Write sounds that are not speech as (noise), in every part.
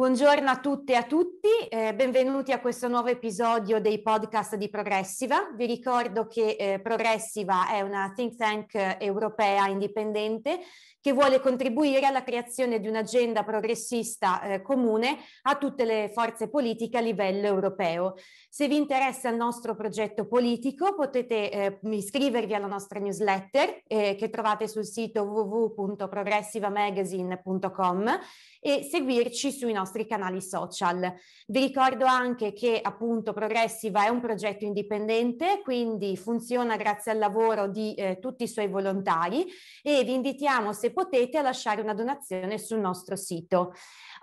Buongiorno a tutte e a tutti, eh, benvenuti a questo nuovo episodio dei podcast di Progressiva. Vi ricordo che eh, Progressiva è una think tank europea indipendente che vuole contribuire alla creazione di un'agenda progressista eh, comune a tutte le forze politiche a livello europeo. Se vi interessa il nostro progetto politico potete eh, iscrivervi alla nostra newsletter eh, che trovate sul sito www.progressivamagazine.com e seguirci sui nostri nostri canali social. Vi ricordo anche che appunto Progressiva è un progetto indipendente, quindi funziona grazie al lavoro di eh, tutti i suoi volontari e vi invitiamo se potete a lasciare una donazione sul nostro sito.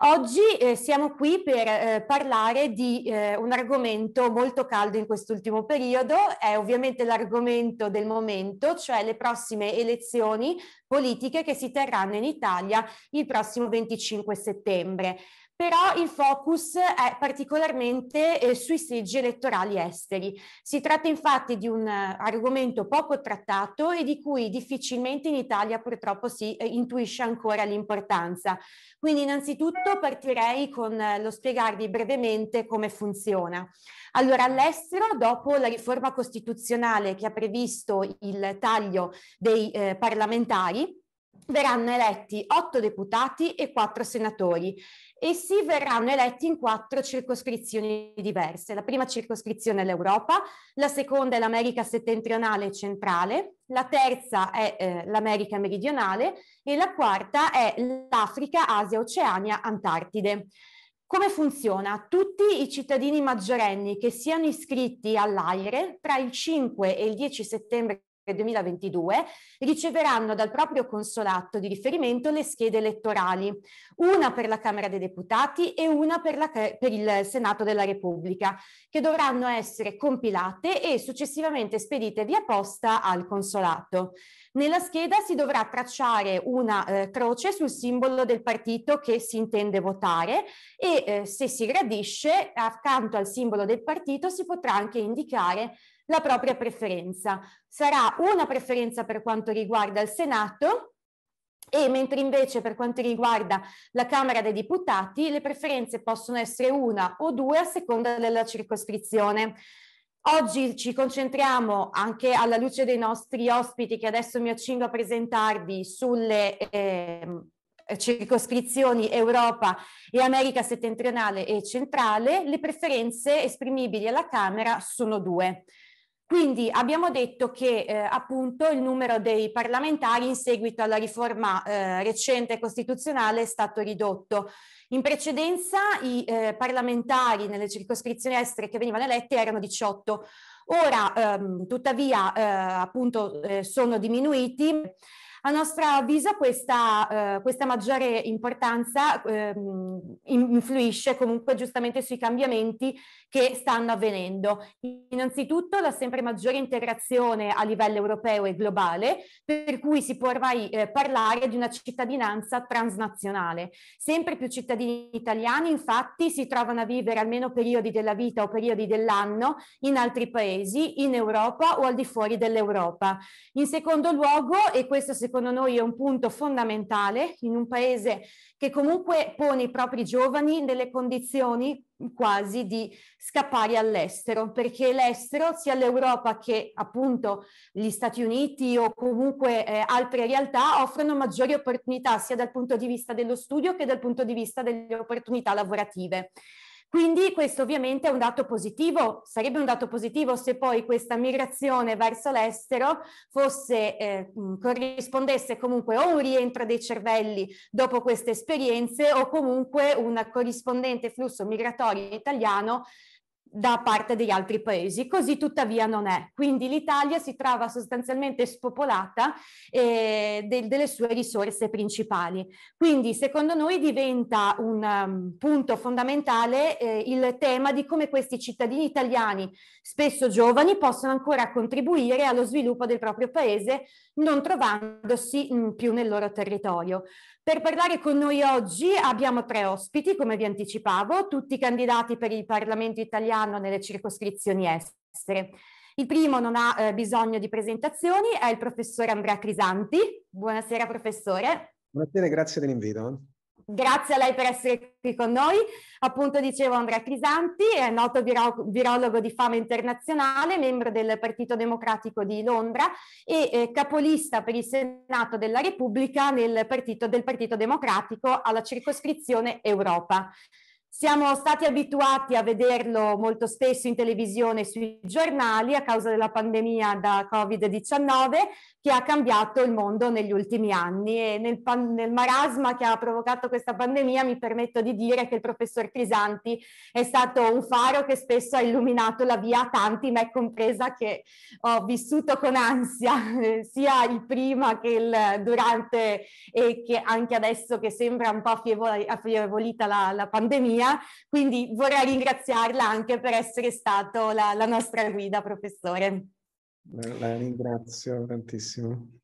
Oggi eh, siamo qui per eh, parlare di eh, un argomento molto caldo in quest'ultimo periodo, è ovviamente l'argomento del momento, cioè le prossime elezioni politiche che si terranno in Italia il prossimo 25 settembre però il focus è particolarmente eh, sui seggi elettorali esteri. Si tratta infatti di un eh, argomento poco trattato e di cui difficilmente in Italia purtroppo si eh, intuisce ancora l'importanza. Quindi innanzitutto partirei con eh, lo spiegarvi brevemente come funziona. Allora, all'estero, dopo la riforma costituzionale che ha previsto il taglio dei eh, parlamentari, verranno eletti otto deputati e quattro senatori. Essi verranno eletti in quattro circoscrizioni diverse. La prima circoscrizione è l'Europa, la seconda è l'America settentrionale e centrale, la terza è eh, l'America meridionale e la quarta è l'Africa, Asia, Oceania, Antartide. Come funziona? Tutti i cittadini maggiorenni che siano iscritti all'AIRE tra il 5 e il 10 settembre 2022 riceveranno dal proprio consolato di riferimento le schede elettorali, una per la Camera dei Deputati e una per, la, per il Senato della Repubblica, che dovranno essere compilate e successivamente spedite via posta al consolato. Nella scheda si dovrà tracciare una eh, croce sul simbolo del partito che si intende votare e eh, se si gradisce accanto al simbolo del partito si potrà anche indicare la propria preferenza. Sarà una preferenza per quanto riguarda il Senato e mentre invece per quanto riguarda la Camera dei Deputati le preferenze possono essere una o due a seconda della circoscrizione. Oggi ci concentriamo anche alla luce dei nostri ospiti che adesso mi accingo a presentarvi sulle eh, circoscrizioni Europa e America settentrionale e centrale, le preferenze esprimibili alla Camera sono due. Quindi abbiamo detto che eh, appunto il numero dei parlamentari in seguito alla riforma eh, recente costituzionale è stato ridotto. In precedenza i eh, parlamentari nelle circoscrizioni estere che venivano eletti erano 18. Ora ehm, tuttavia eh, appunto eh, sono diminuiti a nostro avviso questa, eh, questa maggiore importanza ehm, influisce comunque giustamente sui cambiamenti che stanno avvenendo. Innanzitutto la sempre maggiore integrazione a livello europeo e globale, per cui si può ormai eh, parlare di una cittadinanza transnazionale. Sempre più cittadini italiani infatti si trovano a vivere almeno periodi della vita o periodi dell'anno in altri paesi, in Europa o al di fuori dell'Europa. In secondo luogo, e questo secondo secondo noi è un punto fondamentale in un paese che comunque pone i propri giovani nelle condizioni quasi di scappare all'estero, perché l'estero, sia l'Europa che appunto gli Stati Uniti o comunque eh, altre realtà, offrono maggiori opportunità sia dal punto di vista dello studio che dal punto di vista delle opportunità lavorative. Quindi questo ovviamente è un dato positivo, sarebbe un dato positivo se poi questa migrazione verso l'estero fosse, eh, corrispondesse comunque o un rientro dei cervelli dopo queste esperienze o comunque un corrispondente flusso migratorio italiano da parte degli altri paesi. Così tuttavia non è. Quindi l'Italia si trova sostanzialmente spopolata eh, del, delle sue risorse principali. Quindi secondo noi diventa un um, punto fondamentale eh, il tema di come questi cittadini italiani, spesso giovani, possono ancora contribuire allo sviluppo del proprio paese non trovandosi mh, mm, più nel loro territorio. Per parlare con noi oggi abbiamo tre ospiti, come vi anticipavo, tutti candidati per il Parlamento italiano nelle circoscrizioni estere. Il primo non ha eh, bisogno di presentazioni, è il professor Andrea Crisanti. Buonasera professore. Buonasera, grazie dell'invito. Grazie a lei per essere qui con noi. Appunto dicevo Andrea Crisanti, è noto viro- virologo di fama internazionale, membro del Partito Democratico di Londra e eh, capolista per il Senato della Repubblica nel partito, del Partito Democratico alla circoscrizione Europa. Siamo stati abituati a vederlo molto spesso in televisione e sui giornali a causa della pandemia da Covid-19 che ha cambiato il mondo negli ultimi anni e nel, nel, marasma che ha provocato questa pandemia mi permetto di dire che il professor Crisanti è stato un faro che spesso ha illuminato la via a tanti, me compresa che ho vissuto con ansia (laughs) sia il prima che il durante e che anche adesso che sembra un po' affievolita la, la pandemia mia, quindi vorrei ringraziarla anche per essere stato la, la nostra guida, professore. Eh, la ringrazio tantissimo.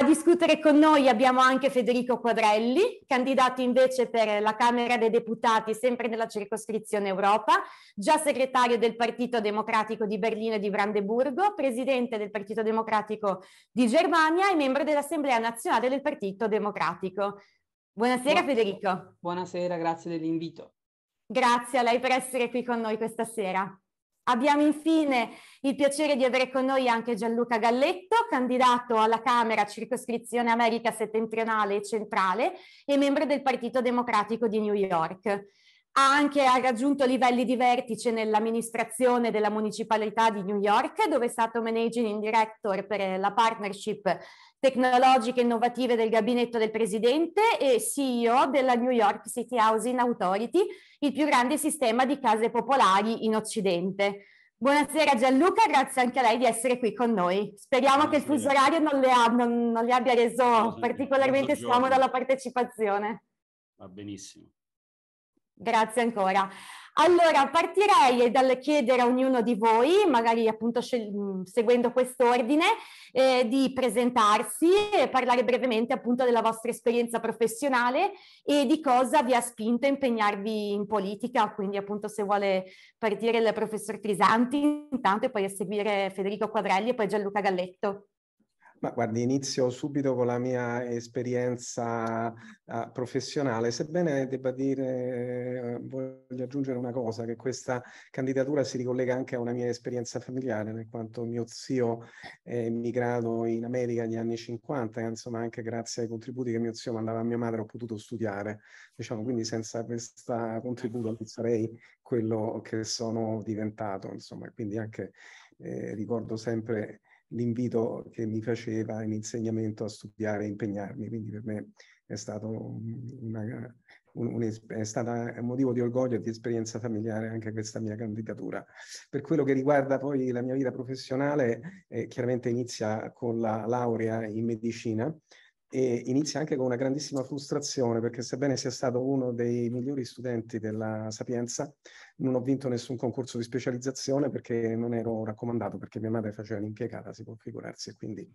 A discutere con noi abbiamo anche Federico Quadrelli, candidato invece per la Camera dei Deputati, sempre nella circoscrizione Europa, già segretario del Partito Democratico di Berlino e di Brandeburgo, presidente del Partito Democratico di Germania e membro dell'Assemblea Nazionale del Partito Democratico. Buonasera Bu- Federico. Buonasera, grazie dell'invito. Grazie a lei per essere qui con noi questa sera. Abbiamo infine il piacere di avere con noi anche Gianluca Galletto, candidato alla Camera Circoscrizione America Settentrionale e Centrale e membro del Partito Democratico di New York anche, ha raggiunto livelli di vertice nell'amministrazione della municipalità di New York, dove è stato managing director per eh, la partnership tecnologiche innovative del gabinetto del presidente e CEO della New York City Housing Authority, il più grande sistema di case popolari in Occidente. Buonasera Gianluca, grazie anche a lei di essere qui con noi. Speriamo Buonasera. che il fuso orario non le, ha, non, non le abbia reso particolarmente scomoda la partecipazione. Va benissimo. Grazie ancora. Allora, partirei dal chiedere a ognuno di voi, magari appunto seguendo quest'ordine, eh, di presentarsi e parlare brevemente appunto della vostra esperienza professionale e di cosa vi ha spinto a impegnarvi in politica, quindi appunto se vuole partire il professor Trisanti intanto e poi a seguire Federico Quadrelli e poi Gianluca Galletto. Ma guardi, inizio subito con la mia esperienza uh, professionale, sebbene debba dire, eh, voglio aggiungere una cosa, che questa candidatura si ricollega anche a una mia esperienza familiare, nel quanto mio zio è emigrato in America negli anni 50 e insomma anche grazie ai contributi che mio zio mandava a mia madre ho potuto studiare, diciamo, quindi senza questo contributo non sarei quello che sono diventato, insomma, quindi anche eh, ricordo sempre l'invito che mi faceva in insegnamento a studiare e impegnarmi, quindi per me è stato una, un, un, è stata un motivo di orgoglio e di esperienza familiare anche questa mia candidatura. Per quello che riguarda poi la mia vita professionale, eh, chiaramente inizia con la laurea in medicina, e inizia anche con una grandissima frustrazione perché sebbene sia stato uno dei migliori studenti della Sapienza non ho vinto nessun concorso di specializzazione perché non ero raccomandato perché mia madre faceva l'impiegata si può figurarsi e quindi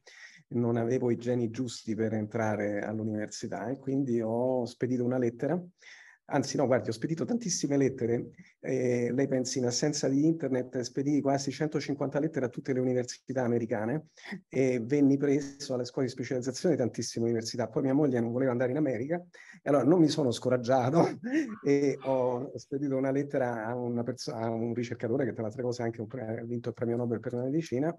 non avevo i geni giusti per entrare all'università e quindi ho spedito una lettera Anzi, no, guardi, ho spedito tantissime lettere. Eh, lei pensi, in assenza di internet, spedì quasi 150 lettere a tutte le università americane e venni preso alle scuole di specializzazione di tantissime università. Poi mia moglie non voleva andare in America e allora non mi sono scoraggiato (laughs) e ho spedito una lettera a, una a un ricercatore che tra le altre cose ha anche ha vinto il premio Nobel per la medicina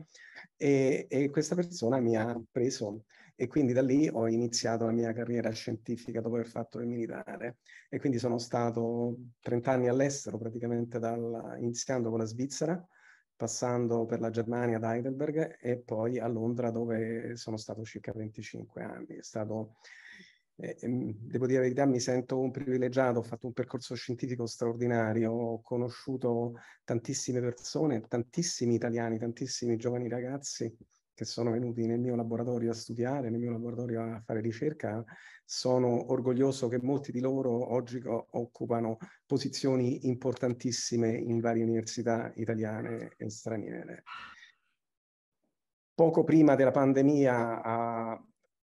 e, e questa persona mi ha preso e quindi da lì ho iniziato la mia carriera scientifica dopo aver fatto il militare e quindi sono stato 30 anni all'estero praticamente dal, iniziando con la Svizzera, passando per la Germania ad Heidelberg e poi a Londra dove sono stato circa 25 anni. È stato eh, ehm, devo dire la verità, mi sento un privilegiato, ho fatto un percorso scientifico straordinario, ho conosciuto tantissime persone, tantissimi italiani, tantissimi giovani ragazzi che sono venuti nel mio laboratorio a studiare, nel mio laboratorio a fare ricerca, sono orgoglioso che molti di loro oggi occupano posizioni importantissime in varie università italiane e straniere. Poco prima della pandemia a ah,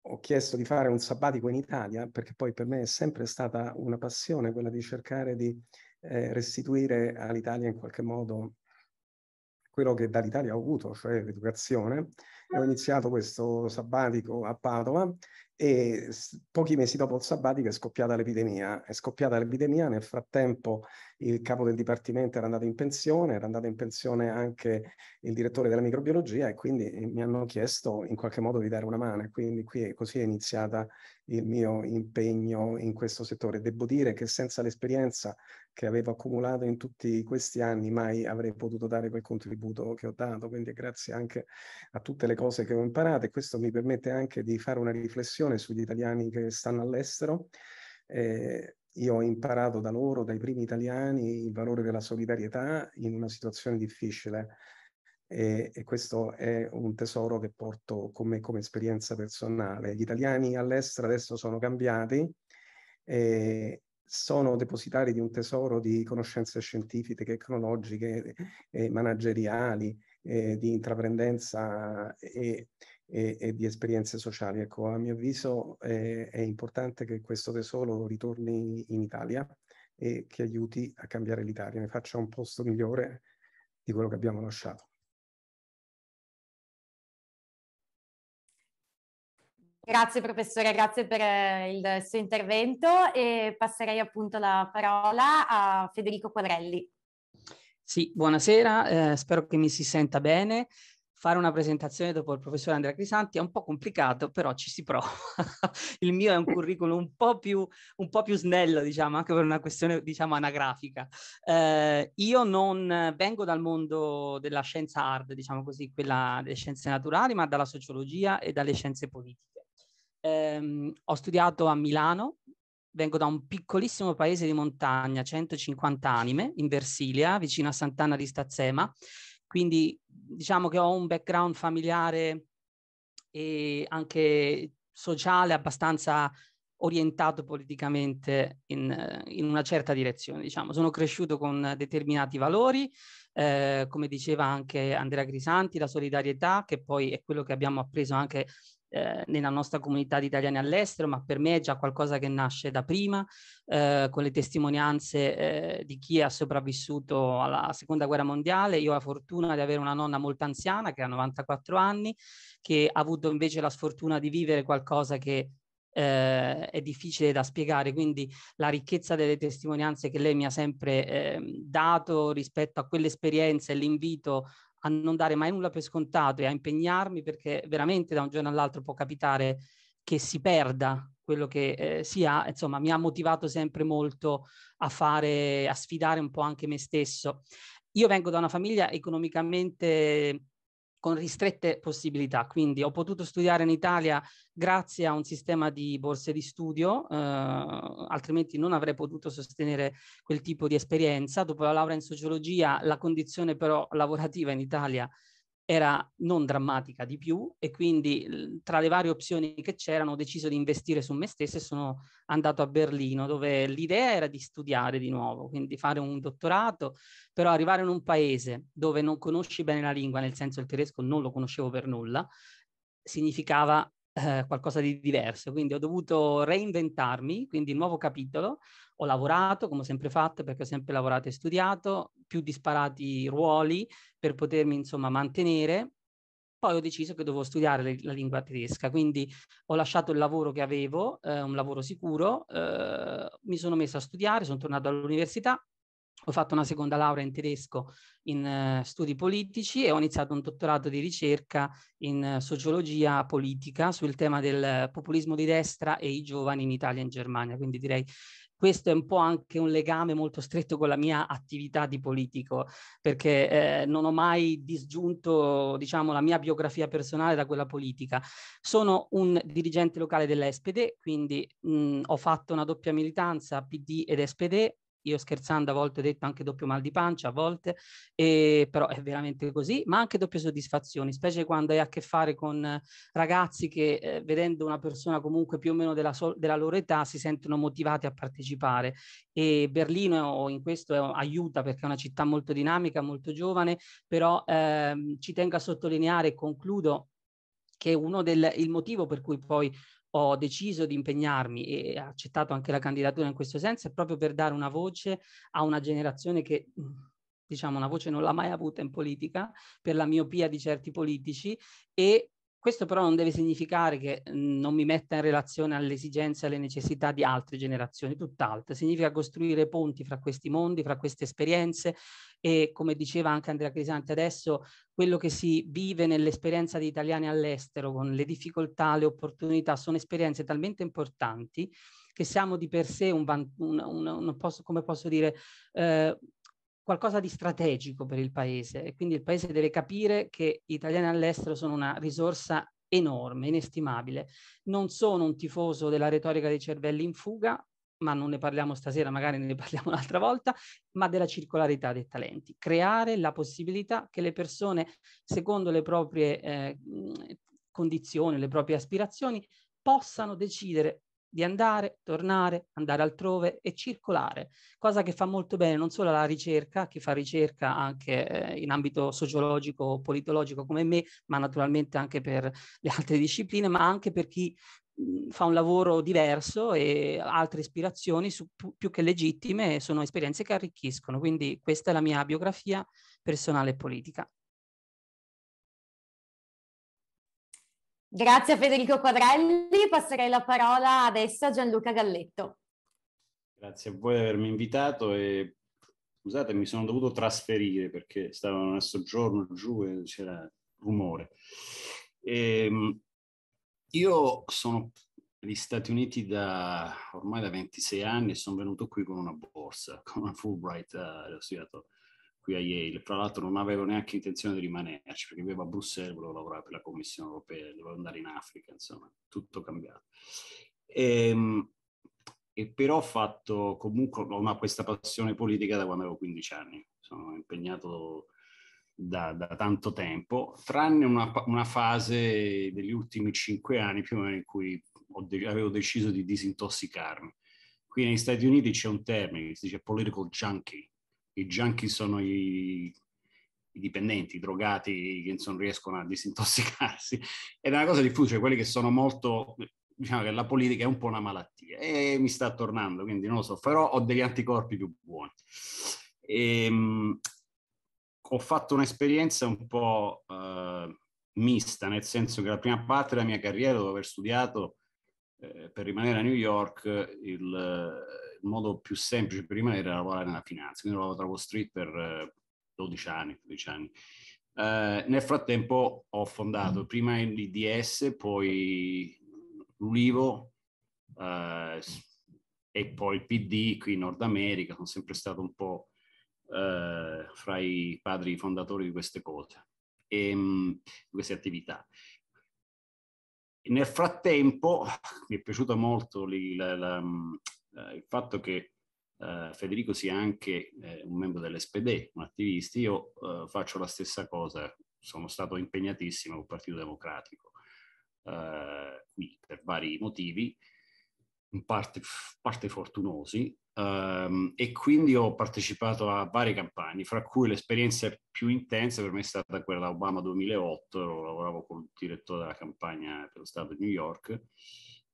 ho chiesto di fare un sabbatico in Italia perché poi per me è sempre stata una passione quella di cercare di eh, restituire all'Italia in qualche modo quello che dall'Italia ho avuto, cioè l'educazione, e ho ah. iniziato questo sabbatico a Padova e pochi mesi dopo il sabbatico è scoppiata l'epidemia. È scoppiata l'epidemia, nel frattempo il capo del dipartimento era andato in pensione, era andato in pensione anche il direttore della microbiologia e quindi eh, mi hanno chiesto in qualche modo di dare una mano. e Quindi qui, così è iniziata il mio impegno in questo settore. Devo dire che senza l'esperienza che avevo accumulato in tutti questi anni mai avrei potuto dare quel contributo che ho dato, quindi grazie anche a tutte le cose che ho imparato e questo mi permette anche di fare una riflessione informazione sugli italiani che stanno all'estero. Eh, io ho imparato da loro, dai primi italiani, il valore della solidarietà in una situazione difficile e, e questo è un tesoro che porto con me come esperienza personale. Gli italiani all'estero adesso sono cambiati e sono depositari di un tesoro di conoscenze scientifiche, tecnologiche, eh, manageriali, eh, di intraprendenza e e, e, di esperienze sociali. Ecco, a mio avviso è, eh, è importante che questo tesoro ritorni in Italia e che aiuti a cambiare l'Italia, ne faccia un posto migliore di quello che abbiamo lasciato. Grazie professore, grazie per eh, il suo intervento e passerei appunto la parola a Federico Quadrelli. Sì, buonasera, eh, spero che mi si senta bene fare una presentazione dopo il professore Andrea Crisanti è un po' complicato, però ci si prova. (laughs) il mio è un curriculum un po' più, un po più snello, diciamo, anche per una questione, diciamo, anagrafica. Eh, io non vengo dal mondo della scienza hard, diciamo così, quella delle scienze naturali, ma dalla sociologia e dalle scienze politiche. Eh, ho studiato a Milano, vengo da un piccolissimo paese di montagna, 150 anime, in Versilia, vicino a Sant'Anna di Stazzema, quindi diciamo che ho un background familiare e anche sociale abbastanza orientato politicamente in, in, una certa direzione. Diciamo. Sono cresciuto con determinati valori, eh, come diceva anche Andrea Grisanti, la solidarietà, che poi è quello che abbiamo appreso anche eh, nella nostra comunità di italiani all'estero, ma per me è già qualcosa che nasce da prima, eh, con le testimonianze eh, di chi è sopravvissuto alla seconda guerra mondiale. Io ho la fortuna di avere una nonna molto anziana, che ha 94 anni, che ha avuto invece la sfortuna di vivere qualcosa che eh, è difficile da spiegare, quindi la ricchezza delle testimonianze che lei mi ha sempre eh, dato rispetto a quell'esperienza e l'invito a non dare mai nulla per scontato e a impegnarmi perché veramente da un giorno all'altro può capitare che si perda quello che eh, si ha, insomma, mi ha motivato sempre molto a fare, a sfidare un po' anche me stesso. Io vengo da una famiglia economicamente con ristrette possibilità. Quindi ho potuto studiare in Italia grazie a un sistema di borse di studio, eh, altrimenti non avrei potuto sostenere quel tipo di esperienza. Dopo la laurea in sociologia, la condizione però lavorativa in Italia è era non drammatica di più e quindi tra le varie opzioni che c'erano ho deciso di investire su me stesso e sono andato a Berlino dove l'idea era di studiare di nuovo, quindi fare un dottorato, però arrivare in un paese dove non conosci bene la lingua, nel senso il tedesco non lo conoscevo per nulla, significava eh, qualcosa di diverso, quindi ho dovuto reinventarmi, quindi nuovo capitolo, ho lavorato come ho sempre fatto perché ho sempre lavorato e studiato, più disparati ruoli per potermi insomma mantenere, poi ho deciso che dovevo studiare le, la lingua tedesca, quindi ho lasciato il lavoro che avevo, eh, un lavoro sicuro, eh, mi sono messa a studiare, sono tornato all'università, ho fatto una seconda laurea in tedesco in uh, studi politici e ho iniziato un dottorato di ricerca in uh, sociologia politica sul tema del populismo di destra e i giovani in Italia e in Germania. Quindi direi questo è un po' anche un legame molto stretto con la mia attività di politico, perché eh, non ho mai disgiunto, diciamo, la mia biografia personale da quella politica. Sono un dirigente locale dell'Espede, quindi mh, mm, ho fatto una doppia militanza PD ed Espede, io scherzando a volte ho detto anche doppio mal di pancia, a volte, e, però è veramente così, ma anche doppie soddisfazioni, specie quando hai a che fare con ragazzi che eh, vedendo una persona comunque più o meno della, so- della, loro età si sentono motivati a partecipare e Berlino in questo è, aiuta perché è una città molto dinamica, molto giovane, però ehm, ci tengo a sottolineare e concludo che uno del il motivo per cui poi ho deciso di impegnarmi e accettato anche la candidatura in questo senso è proprio per dare una voce a una generazione che mm, diciamo una voce non l'ha mai avuta in politica per la miopia di certi politici e questo però non deve significare che mhmm, non mi metta in relazione alle esigenze e alle necessità di altre generazioni, tutt'altro. Significa costruire ponti fra questi mondi, fra queste esperienze e come diceva anche Andrea Crisanti adesso, quello che si vive nell'esperienza di italiani all'estero con le difficoltà, le opportunità, sono esperienze talmente importanti che siamo di per sé un, un, un, un posso, come posso dire, eh, qualcosa di strategico per il paese e quindi il paese deve capire che gli italiani all'estero sono una risorsa enorme, inestimabile. Non sono un tifoso della retorica dei cervelli in fuga, ma non ne parliamo stasera, magari ne parliamo (laughs) un'altra volta, ma della circolarità dei talenti. Creare la possibilità che le persone, secondo le proprie eh, condizioni, le proprie aspirazioni, possano decidere di andare, tornare, andare altrove e circolare, cosa che fa molto bene non solo alla ricerca, chi fa ricerca anche eh, in ambito sociologico, politologico come me, ma naturalmente anche per le altre discipline, ma anche per chi mm, fa un lavoro diverso e altre ispirazioni su, più che legittime sono esperienze che arricchiscono. Quindi questa è la mia biografia personale e politica. Grazie a Federico Quadrelli, passerei la parola adesso a Gianluca Galletto. Grazie a voi di avermi invitato e scusate mi sono dovuto trasferire perché stavo nel soggiorno giù e c'era rumore. E, ehm, io sono negli Stati Uniti da ormai da 26 anni e sono venuto qui con una borsa, con una Fulbright, eh, ho studiato qui a Yale. Fra l'altro non avevo neanche intenzione di rimanerci perché vivevo a Bruxelles, volevo lavorare per la Commissione europea, dovevo andare in Africa, insomma, tutto cambiato. E, ehm, e però ho fatto comunque ho questa passione politica da quando avevo 15 anni, sono impegnato da, da tanto tempo, tranne una, una, fase degli ultimi 5 anni più o meno in cui de- avevo deciso di disintossicarmi. Qui negli Stati Uniti c'è un termine che si dice political junkie, i junkie sono i, i dipendenti, i drogati che non riescono a disintossicarsi. (laughs) Ed è una cosa diffusa, cioè quelli che sono molto, diciamo che la politica è un po' una malattia e mi sta tornando, quindi non lo so, però ho degli anticorpi più buoni. E, ehm, mh, ho fatto un'esperienza un po' eh, mista, nel senso che la prima parte della mia carriera, dopo aver studiato eh, per rimanere a New York, il, il modo più semplice prima era lavorare nella finanza, quindi lavoravo tra Wall Street per 12 eh, anni, 13 anni. Uh, nel frattempo ho fondato mm. prima l'IDS, poi l'Ulivo uh, e poi il PD qui in Nord America. Sono sempre stato un po' uh, fra i padri fondatori di queste cose, e, um, di queste attività. nel frattempo mi è piaciuta molto la, la, eh, il fatto che eh, Federico sia anche eh, un membro dell'SPD, un attivista, io eh, faccio la stessa cosa, sono stato impegnatissimo col Partito Democratico eh, qui per vari motivi, in parte, parte fortunosi, Um, e quindi ho partecipato a varie campagne, fra cui l'esperienza più intensa per me è stata quella da Obama 2008, lavoravo con il direttore della campagna per lo Stato di New York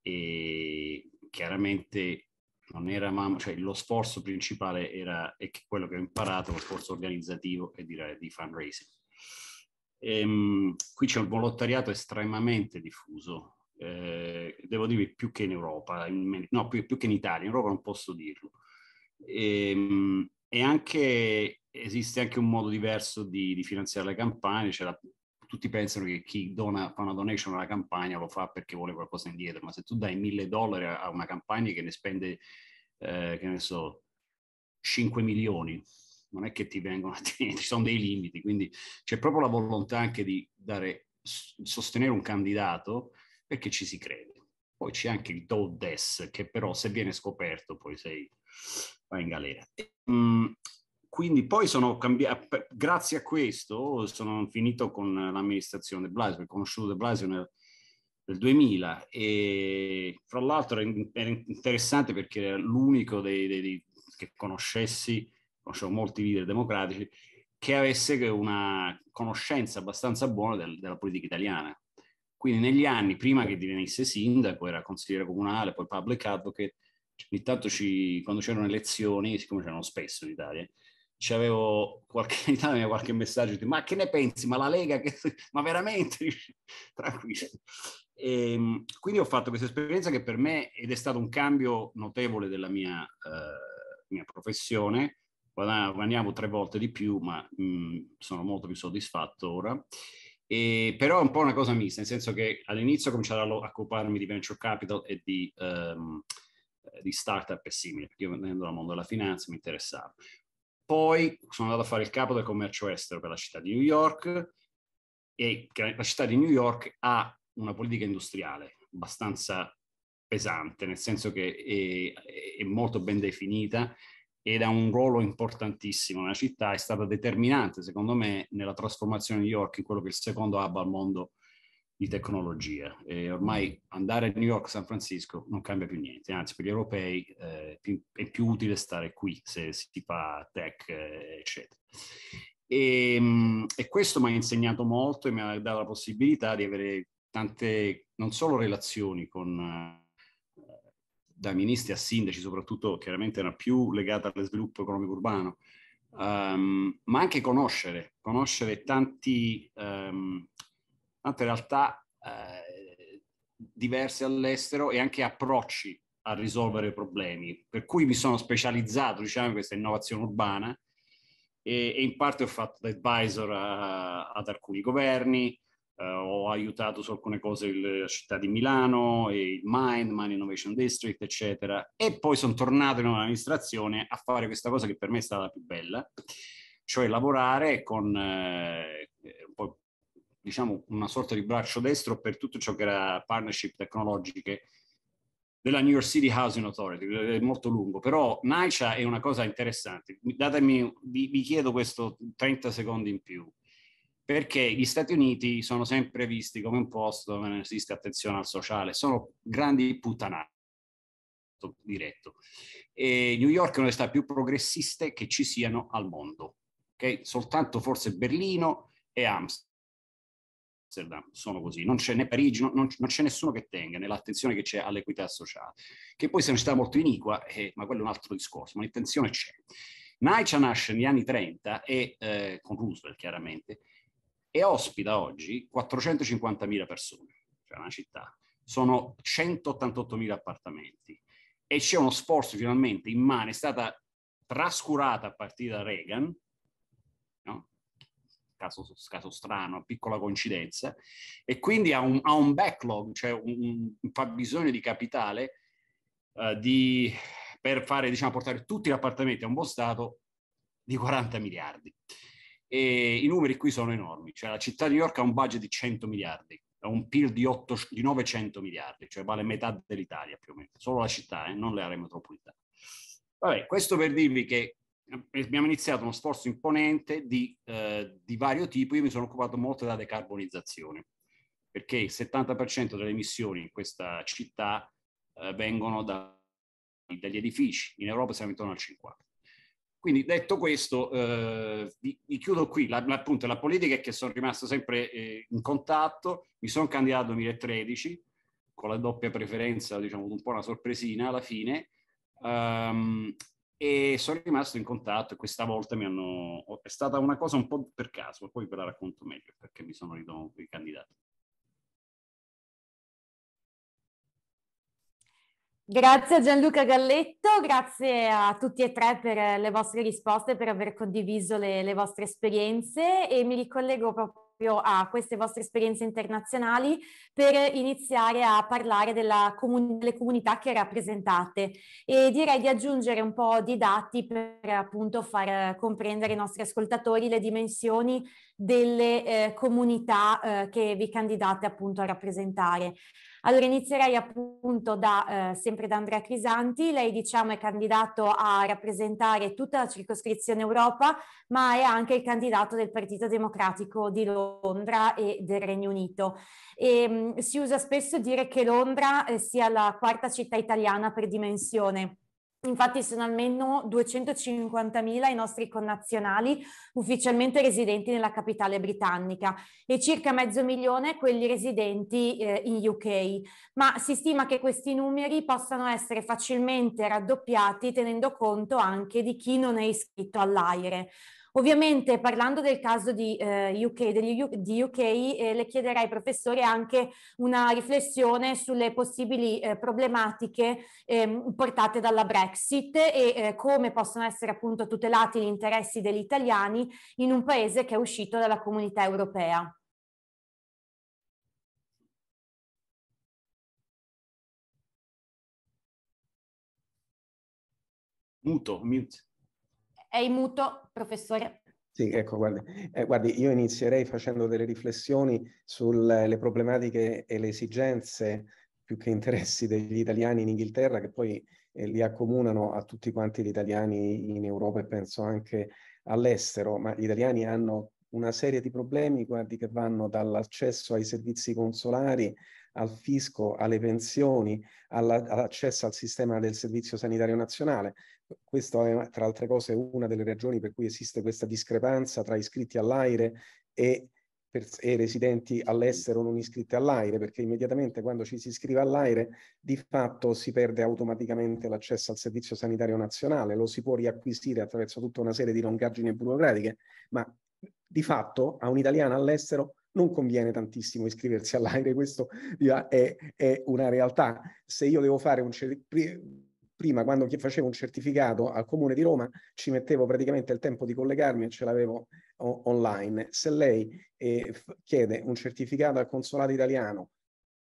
e chiaramente non eravamo, cioè lo sforzo principale era, e quello che ho imparato, lo sforzo organizzativo e direi di fundraising. Ehm, qui c'è un volontariato estremamente diffuso, eh, devo dire più che in Europa, in, no, più, più, che in Italia, in Europa non posso dirlo. Ehm, e anche esiste anche un modo diverso di, di finanziare le campagne, c'è la tutti pensano che chi dona, fa una donation alla campagna lo fa perché vuole qualcosa indietro, ma se tu dai mille dollari a una campagna che ne spende, eh, che ne so, 5 milioni, non è che ti vengono a (laughs) ci sono dei limiti, quindi c'è proprio la volontà anche di dare, sostenere un candidato perché ci si crede. Poi c'è anche il do des, che però se viene scoperto poi sei, vai in galera. E, mm, quindi poi sono cambiato, eh, grazie a questo sono finito con l'amministrazione De Blasio, ho conosciuto De Blasio nel, nel 2000 e fra l'altro era interessante perché era l'unico dei, dei, dei, che conoscessi, conoscevo molti leader democratici, che avesse una conoscenza abbastanza buona del, della politica italiana. Quindi negli anni, prima che divenisse sindaco, era consigliere comunale, poi public advocate, ogni tanto ci, quando c'erano elezioni, siccome c'erano spesso in Italia, c'avevo qualche, (laughs) qualche messaggio di ma che ne pensi, ma la Lega, che, (laughs) ma veramente, (laughs) tranquillo. E, ehm, quindi ho fatto questa esperienza che per me, ed è stato un cambio notevole della mia, eh, mia professione, guadagnavo tre volte di più, ma mh, mm, sono molto più soddisfatto ora. E, però è un po' una cosa mista, nel senso che all'inizio ho cominciato a occuparmi di venture capital e di, um, di startup e simili, perché io venendo dal mondo della finanza mi interessava. Poi sono andato a fare il capo del commercio estero per la città di New York e la città di New York ha una politica industriale abbastanza pesante, nel senso che è, è molto ben definita ed ha un ruolo importantissimo nella città, è stata determinante secondo me nella trasformazione di New York in quello che è il secondo hub al mondo di tecnologia. E ormai mm. andare a New York, San Francisco non cambia più niente, anzi per gli europei eh, è più utile stare qui se si fa tech, eh, eccetera. E, ehm, e, questo mi ha insegnato molto e mi ha dato la possibilità di avere tante, non solo relazioni con, eh, da ministri a sindaci, soprattutto chiaramente era più legata allo sviluppo economico urbano, um, ma anche conoscere, conoscere tanti... Um, tante realtà eh, diverse all'estero e anche approcci a risolvere problemi. Per cui mi sono specializzato, diciamo, in questa innovazione urbana e, e in parte ho fatto da advisor a, ad alcuni governi, eh, ho aiutato su alcune cose il, la città di Milano, il Mind, Mind Innovation District, eccetera. E poi sono tornato in un'amministrazione a fare questa cosa che per me è stata la più bella, cioè lavorare con, eh, diciamo, una sorta di braccio destro per tutto ciò che era partnership tecnologiche della New York City Housing Authority, è molto lungo, però NYCHA è una cosa interessante. Datemi, vi, vi chiedo questo 30 secondi in più, perché gli Stati Uniti sono sempre visti come un posto dove non esiste attenzione al sociale, sono grandi puttanate diretto. E New York è una città più progressiste che ci siano al mondo. Okay? Soltanto forse Berlino e Amsterdam Amsterdam sono così, non c'è né Parigi, non, non, non c'è nessuno che tenga nell'attenzione che c'è all'equità sociale, che poi se una città molto iniqua, eh, ma quello è un altro discorso, ma l'intenzione c'è. NYCHA nasce negli anni 30 e, eh, con Roosevelt chiaramente, e ospita oggi 450.000 persone, cioè una città, sono 188.000 appartamenti e c'è uno sforzo finalmente immane, è stata trascurata a partire da Reagan, caso, caso strano, piccola coincidenza, e quindi ha un, ha un backlog, cioè un, un fabbisogno di capitale uh, di, per fare, diciamo, portare tutti gli appartamenti a un buon stato di 40 miliardi. E i numeri qui sono enormi, cioè la città di New York ha un budget di 100 miliardi, ha un PIL di, 8, di 900 miliardi, cioè vale metà dell'Italia più o meno, solo la città, eh, non aree metropolitane. Vabbè, questo per dirvi che abbiamo iniziato uno sforzo imponente di, eh, di, vario tipo. Io mi sono occupato molto della decarbonizzazione, perché il 70% delle emissioni in questa città eh, vengono da, dagli edifici, in Europa siamo intorno al 50%. Quindi detto questo, eh, vi, vi chiudo qui, la, la, appunto la politica è che sono rimasto sempre eh, in contatto, mi sono candidato nel 2013 con la doppia preferenza, diciamo un po' una sorpresina alla fine, um, e sono rimasto in contatto e questa volta mi hanno... è stata una cosa un po' per caso, poi ve la racconto meglio perché mi sono ricandidato. Grazie a Gianluca Galletto, grazie a tutti e tre per le vostre risposte, per aver condiviso le, le vostre esperienze e mi ricollego proprio proprio a queste vostre esperienze internazionali per iniziare a parlare comun- delle comunità che rappresentate e direi di aggiungere un po' di dati per appunto far eh, comprendere ai nostri ascoltatori le dimensioni delle eh, comunità eh, che vi candidate appunto a rappresentare. Allora inizierei appunto da, eh, sempre da Andrea Crisanti, lei diciamo è candidato a rappresentare tutta la circoscrizione Europa, ma è anche il candidato del Partito Democratico di Londra e del Regno Unito. E, ehm, mh, si usa spesso dire che Londra eh, sia la quarta città italiana per dimensione Infatti sono almeno 250.000 i nostri connazionali ufficialmente residenti nella capitale britannica e circa mezzo milione quelli residenti eh, in UK, ma si stima che questi numeri possano essere facilmente raddoppiati tenendo conto anche di chi non è iscritto all'AIRE. Ovviamente parlando del caso di, eh, UK, degli, di UK eh, le chiederei professore anche una riflessione sulle possibili eh, problematiche ehm, portate dalla Brexit e eh, come possono essere appunto tutelati gli interessi degli italiani in un paese che è uscito dalla comunità europea. Muto, mute. È in muto, professore. Sì, ecco, guardi, eh, guardi, io inizierei facendo delle riflessioni sulle problematiche e le esigenze più che interessi degli italiani in Inghilterra, che poi eh, li accomunano a tutti quanti gli italiani in Europa e penso anche all'estero, ma gli italiani hanno una serie di problemi, guardi, che vanno dall'accesso ai servizi consolari al fisco, alle pensioni, all'accesso al sistema del servizio sanitario nazionale. Questa è, tra altre cose, una delle ragioni per cui esiste questa discrepanza tra iscritti all'aire e, e, residenti all'estero non iscritti all'aire, perché immediatamente quando ci si iscrive all'aire di fatto si perde automaticamente l'accesso al servizio sanitario nazionale, lo si può riacquisire attraverso tutta una serie di longaggini burocratiche, ma di fatto a un'italiana all'estero non conviene tantissimo iscriversi all'aire, questo ah, è, è, una realtà. Se io devo fare un prima quando facevo un certificato al comune di Roma ci mettevo praticamente il tempo di collegarmi e ce l'avevo online. Se lei eh, chiede un certificato al consolato italiano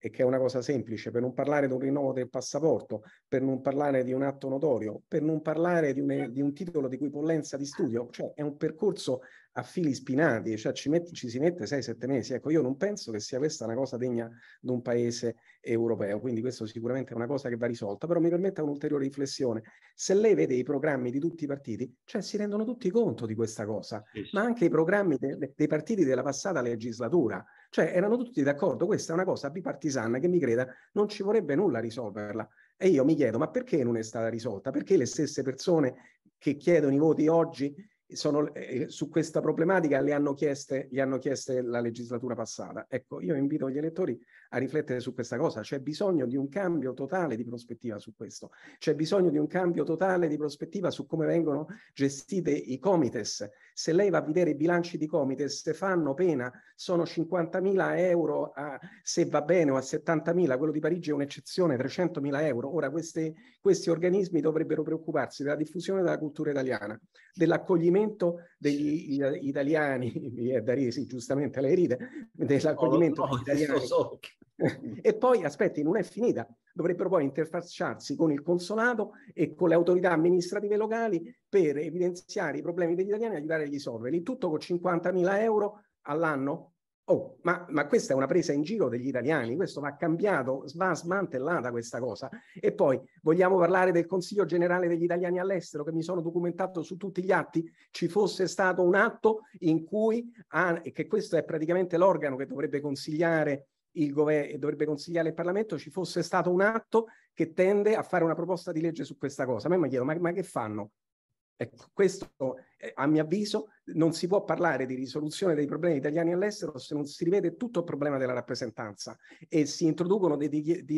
e che è una cosa semplice, per non parlare di un rinnovo del passaporto, per non parlare di un atto notorio, per non parlare di un, di un titolo di equipollenza di studio, cioè è un percorso a fili spinati, cioè ci, metti, ci si mette 6-7 mesi. Ecco, io non penso che sia questa una cosa degna di un paese europeo, quindi questo sicuramente è una cosa che va risolta, però mi permetta un'ulteriore riflessione. Se lei vede i programmi di tutti i partiti, cioè si rendono tutti conto di questa cosa, ma anche i programmi de, dei partiti della passata legislatura, cioè erano tutti d'accordo, questa è una cosa bipartisana che mi creda non ci vorrebbe nulla risolverla. E io mi chiedo, ma perché non è stata risolta? Perché le stesse persone che chiedono i voti oggi sono, eh, su questa problematica le hanno chieste, gli hanno chieste la legislatura passata. Ecco, io invito gli elettori a riflettere su questa cosa. C'è bisogno di un cambio totale di prospettiva su questo. C'è bisogno di un cambio totale di prospettiva su come vengono gestite i comites. Se lei va a vedere i bilanci di comites, fanno pena, sono 50.000 euro a, se va bene o a 70.000, quello di Parigi è un'eccezione, 300.000 euro. Ora queste, questi organismi dovrebbero preoccuparsi della diffusione della cultura italiana, dell'accoglimento degli italiani, (laughs) è da risi giustamente lei ride, dell'accoglimento degli (laughs) italiani. (laughs) e poi, aspetti, non è finita. Dovrebbero poi interfacciarsi con il consolato e con le autorità amministrative locali per evidenziare i problemi degli italiani e aiutare a risolverli. Tutto con 50.000 euro all'anno? Oh, ma, ma, questa è una presa in giro degli italiani, questo va cambiato, va smantellata questa cosa. E poi vogliamo parlare del Consiglio generale degli italiani all'estero, che mi sono documentato su tutti gli atti, ci fosse stato un atto in cui, ah, che questo è praticamente l'organo che dovrebbe consigliare il governo dovrebbe consigliare il Parlamento ci fosse stato un atto che tende a fare una proposta di legge su questa cosa. A me mi chiedo, ma, ma che fanno? Ecco, questo eh, a mio avviso non si può parlare di risoluzione dei problemi italiani all'estero se non si rivede tutto il problema della rappresentanza e si introducono dei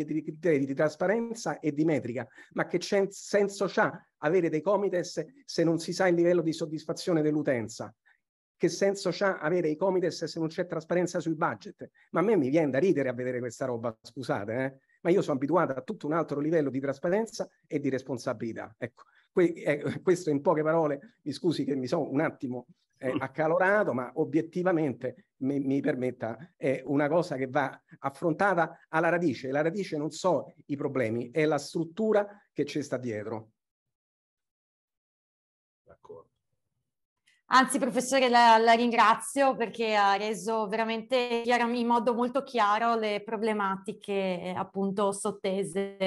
criteri di trasparenza e di metrica. Ma che senso ha avere dei comites se non si sa il livello di soddisfazione dell'utenza? che senso ha avere i comites se non c'è trasparenza sui budget? Ma a me mi viene da ridere a vedere questa roba, scusate, eh? ma io sono abituato a tutto un altro livello di trasparenza e di responsabilità. Ecco, que eh, questo in poche parole, mi scusi che mi sono un attimo eh, mm. accalorato, ma obiettivamente mi, mi permetta, è una cosa che va affrontata alla radice. La radice non so i problemi, è la struttura che ci sta dietro. Anzi, professore, la, la ringrazio perché ha reso veramente chiaro, in modo molto chiaro le problematiche eh, appunto sottese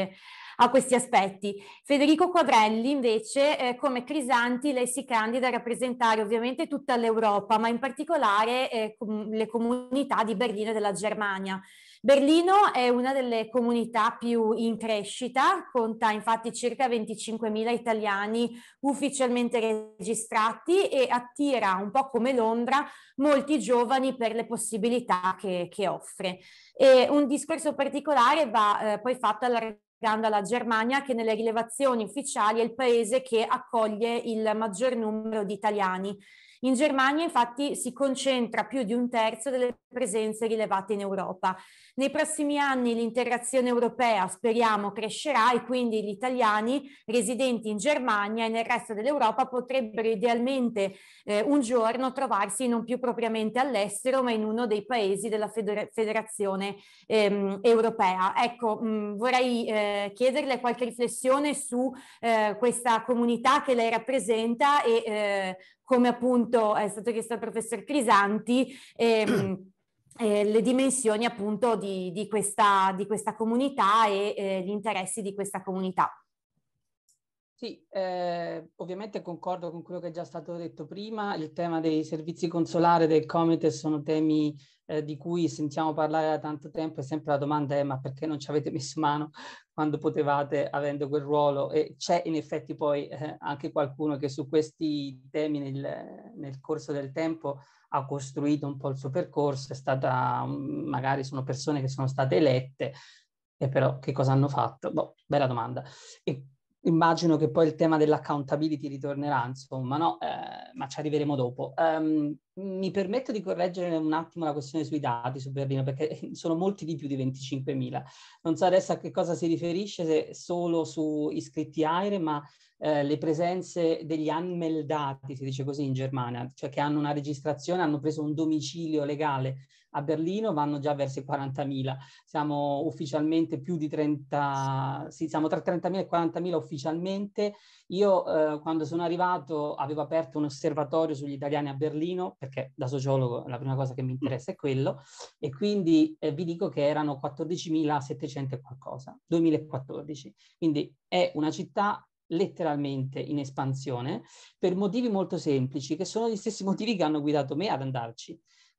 a questi aspetti. Federico Quadrelli invece, eh, come Crisanti, lei si candida a rappresentare ovviamente tutta l'Europa, ma in particolare eh, com- le comunità di Berlino e della Germania. Berlino è una delle comunità più in crescita, conta infatti circa 25.000 italiani ufficialmente registrati e attira, un po' come Londra, molti giovani per le possibilità che, che offre. E un discorso particolare va eh, poi fatto alla dando alla Germania che nelle rilevazioni ufficiali è il paese che accoglie il maggior numero di italiani. In Germania infatti si concentra più di un terzo delle presenze rilevate in Europa. Nei prossimi anni l'integrazione europea speriamo crescerà e quindi gli italiani residenti in Germania e nel resto dell'Europa potrebbero idealmente eh, un giorno trovarsi non più propriamente all'estero ma in uno dei paesi della feder- federazione ehm, europea. Ecco, mh, mm, vorrei eh, chiederle qualche riflessione su eh, questa comunità che lei rappresenta e eh, come appunto è stato chiesto al professor Crisanti, ehm, (clears throat) eh, le dimensioni appunto di, di, questa, di questa, comunità e eh, gli interessi di questa comunità. Sì, eh, ovviamente concordo con quello che è già stato detto prima, il tema dei servizi consolari del Comites sono temi eh, di cui sentiamo parlare da tanto tempo e sempre la domanda è ma perché non ci avete (laughs) messo mano quando potevate avendo quel ruolo e c'è in effetti poi eh, anche qualcuno che su questi temi nel, nel, corso del tempo ha costruito un po' il suo percorso, è stata, magari sono persone che sono state elette e però che cosa hanno fatto? Boh, bella domanda. E immagino che poi il tema dell'accountability ritornerà, insomma, no? Eh, ma ci arriveremo dopo. Um, mi permetto di correggere un attimo la questione sui dati su Berlino, perché (laughs) sono molti di più di 25.000. Non so adesso a che cosa si riferisce, se solo su iscritti aerei, ma eh, le presenze degli anmeldati, si dice così in Germania, cioè che hanno una registrazione, hanno preso un domicilio legale a Berlino vanno già verso i 40.000. Siamo ufficialmente più di 30, sì, siamo tra 30.000 e 40.000 ufficialmente. Io eh, quando sono arrivato avevo aperto un osservatorio sugli italiani a Berlino, perché da sociologo la prima cosa che mi interessa è quello, e quindi eh, vi dico che erano 14.700 e qualcosa, 2014. Quindi è una città letteralmente in espansione per motivi molto semplici, che sono gli stessi (laughs) motivi che hanno guidato me ad andarci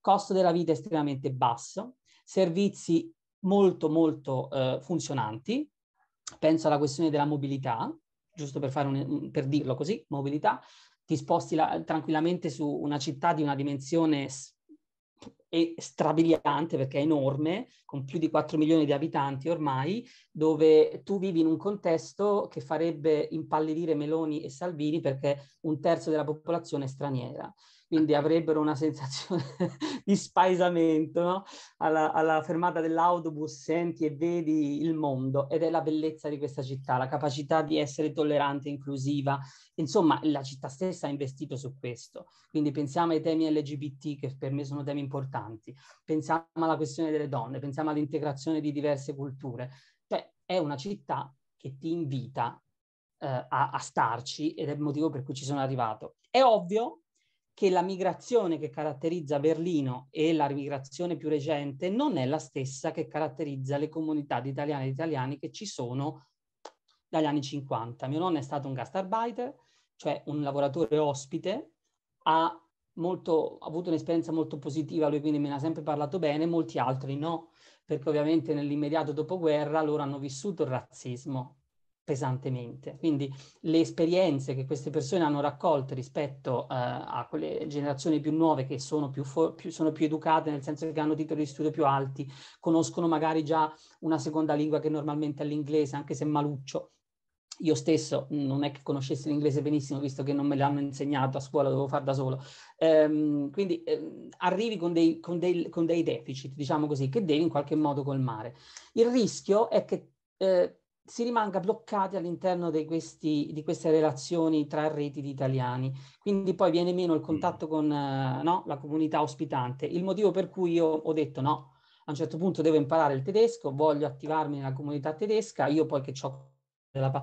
costo della vita estremamente basso, servizi molto molto eh, funzionanti, penso alla questione della mobilità, giusto per, un, per dirlo così, mobilità, ti sposti la, tranquillamente su una città di una dimensione e strabiliante perché è enorme, con più di 4 milioni di abitanti ormai, dove tu vivi in un contesto che farebbe impallidire Meloni e Salvini perché un terzo della popolazione è straniera quindi avrebbero una sensazione (laughs) di spaesamento no? alla, alla, fermata dell'autobus, senti e vedi il mondo ed è la bellezza di questa città, la capacità di essere tollerante, inclusiva, insomma la città stessa ha investito su questo, quindi pensiamo ai temi LGBT che per me sono temi importanti, pensiamo alla questione delle donne, pensiamo all'integrazione di diverse culture, cioè è una città che ti invita eh, a, a starci ed è il motivo per cui ci sono arrivato. È ovvio che la migrazione che caratterizza Berlino e la migrazione più recente non è la stessa che caratterizza le comunità di italiane ed italiani che ci sono dagli anni 50. Mio nonno è stato un gastarbeiter, cioè un lavoratore ospite, ha, molto, ha avuto un'esperienza molto positiva, lui quindi me ne ha sempre parlato bene, molti altri no, perché ovviamente nell'immediato dopoguerra loro hanno vissuto il razzismo, pesantemente. Quindi le esperienze che queste persone hanno raccolto rispetto uh, a quelle generazioni più nuove che sono più, for- più, sono più, educate, nel senso che hanno titoli di studio più alti, conoscono magari già una seconda lingua che normalmente è l'inglese, anche se maluccio. Io stesso non è che conoscessi l'inglese benissimo, visto che non me l'hanno insegnato a scuola, dovevo far da solo. Ehm, quindi ehm, arrivi con dei, con, dei, con dei, deficit, diciamo così, che devi in qualche modo colmare. Il rischio è che eh, si rimanga bloccati all'interno di, di, queste relazioni tra reti di italiani. Quindi poi viene meno il mm. contatto con eh, no, la comunità ospitante. Il motivo per cui io ho detto no, a un certo punto devo imparare il tedesco, voglio attivarmi nella comunità tedesca, io poi che ho (laughs) della,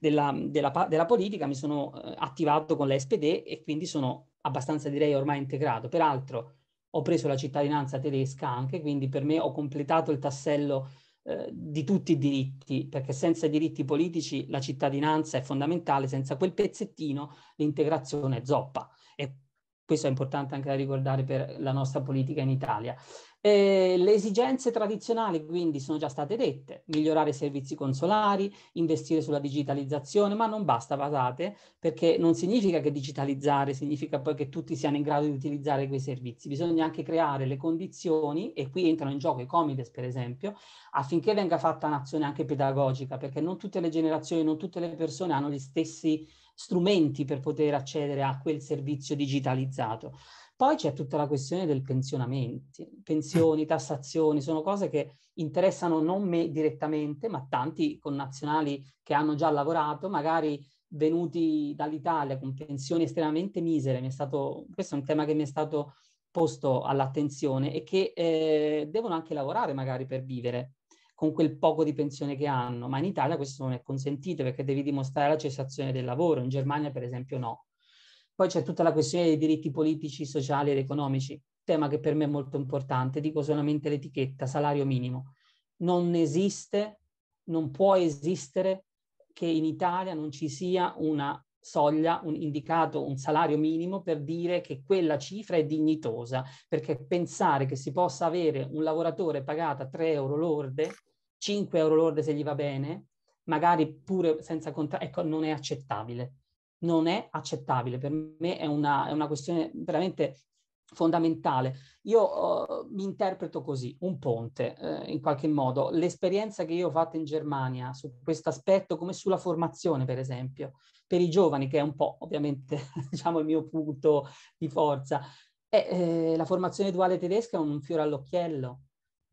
della, della, della, politica mi sono eh, attivato con la e quindi sono abbastanza direi ormai integrato. Peraltro ho preso la cittadinanza tedesca anche, quindi per me ho completato il tassello eh, di tutti i diritti, perché senza i diritti politici la cittadinanza è fondamentale, senza quel pezzettino l'integrazione è zoppa. E questo è importante anche da ricordare per la nostra politica in Italia. Eh, le esigenze tradizionali quindi sono già state dette, migliorare i servizi consolari, investire sulla digitalizzazione, ma non basta, basate, perché non significa che digitalizzare significa poi che tutti siano in grado di utilizzare quei servizi, bisogna anche creare le condizioni, e qui entrano in gioco i comites per esempio, affinché venga fatta un'azione anche pedagogica, perché non tutte le generazioni, non tutte le persone hanno gli stessi strumenti per poter accedere a quel servizio digitalizzato. Poi c'è tutta la questione del pensionamento, pensioni, tassazioni, sono cose che interessano non me direttamente, ma tanti connazionali che hanno già lavorato, magari venuti dall'Italia con pensioni estremamente misere. Stato, questo è un tema che mi è stato posto all'attenzione e che eh, devono anche lavorare magari per vivere con quel poco di pensione che hanno, ma in Italia questo non è consentito perché devi dimostrare la cessazione del lavoro, in Germania per esempio no. Poi c'è tutta la questione dei diritti politici, sociali ed economici, tema che per me è molto importante, dico solamente l'etichetta, salario minimo. Non esiste, non può esistere che in Italia non ci sia una soglia, un indicato, un salario minimo per dire che quella cifra è dignitosa, perché pensare che si possa avere un lavoratore pagato a 3 euro lorde, 5 euro lorde se gli va bene, magari pure senza contratto, ecco, non è accettabile non è accettabile. Per me è una, è una questione veramente fondamentale. Io uh, mi interpreto così, un ponte eh, in qualche modo. L'esperienza che io ho fatto in Germania su questo aspetto, come sulla formazione per esempio, per i giovani, che è un po' ovviamente (laughs) diciamo, il mio punto di forza, è, eh, la formazione duale tedesca è un fiore all'occhiello.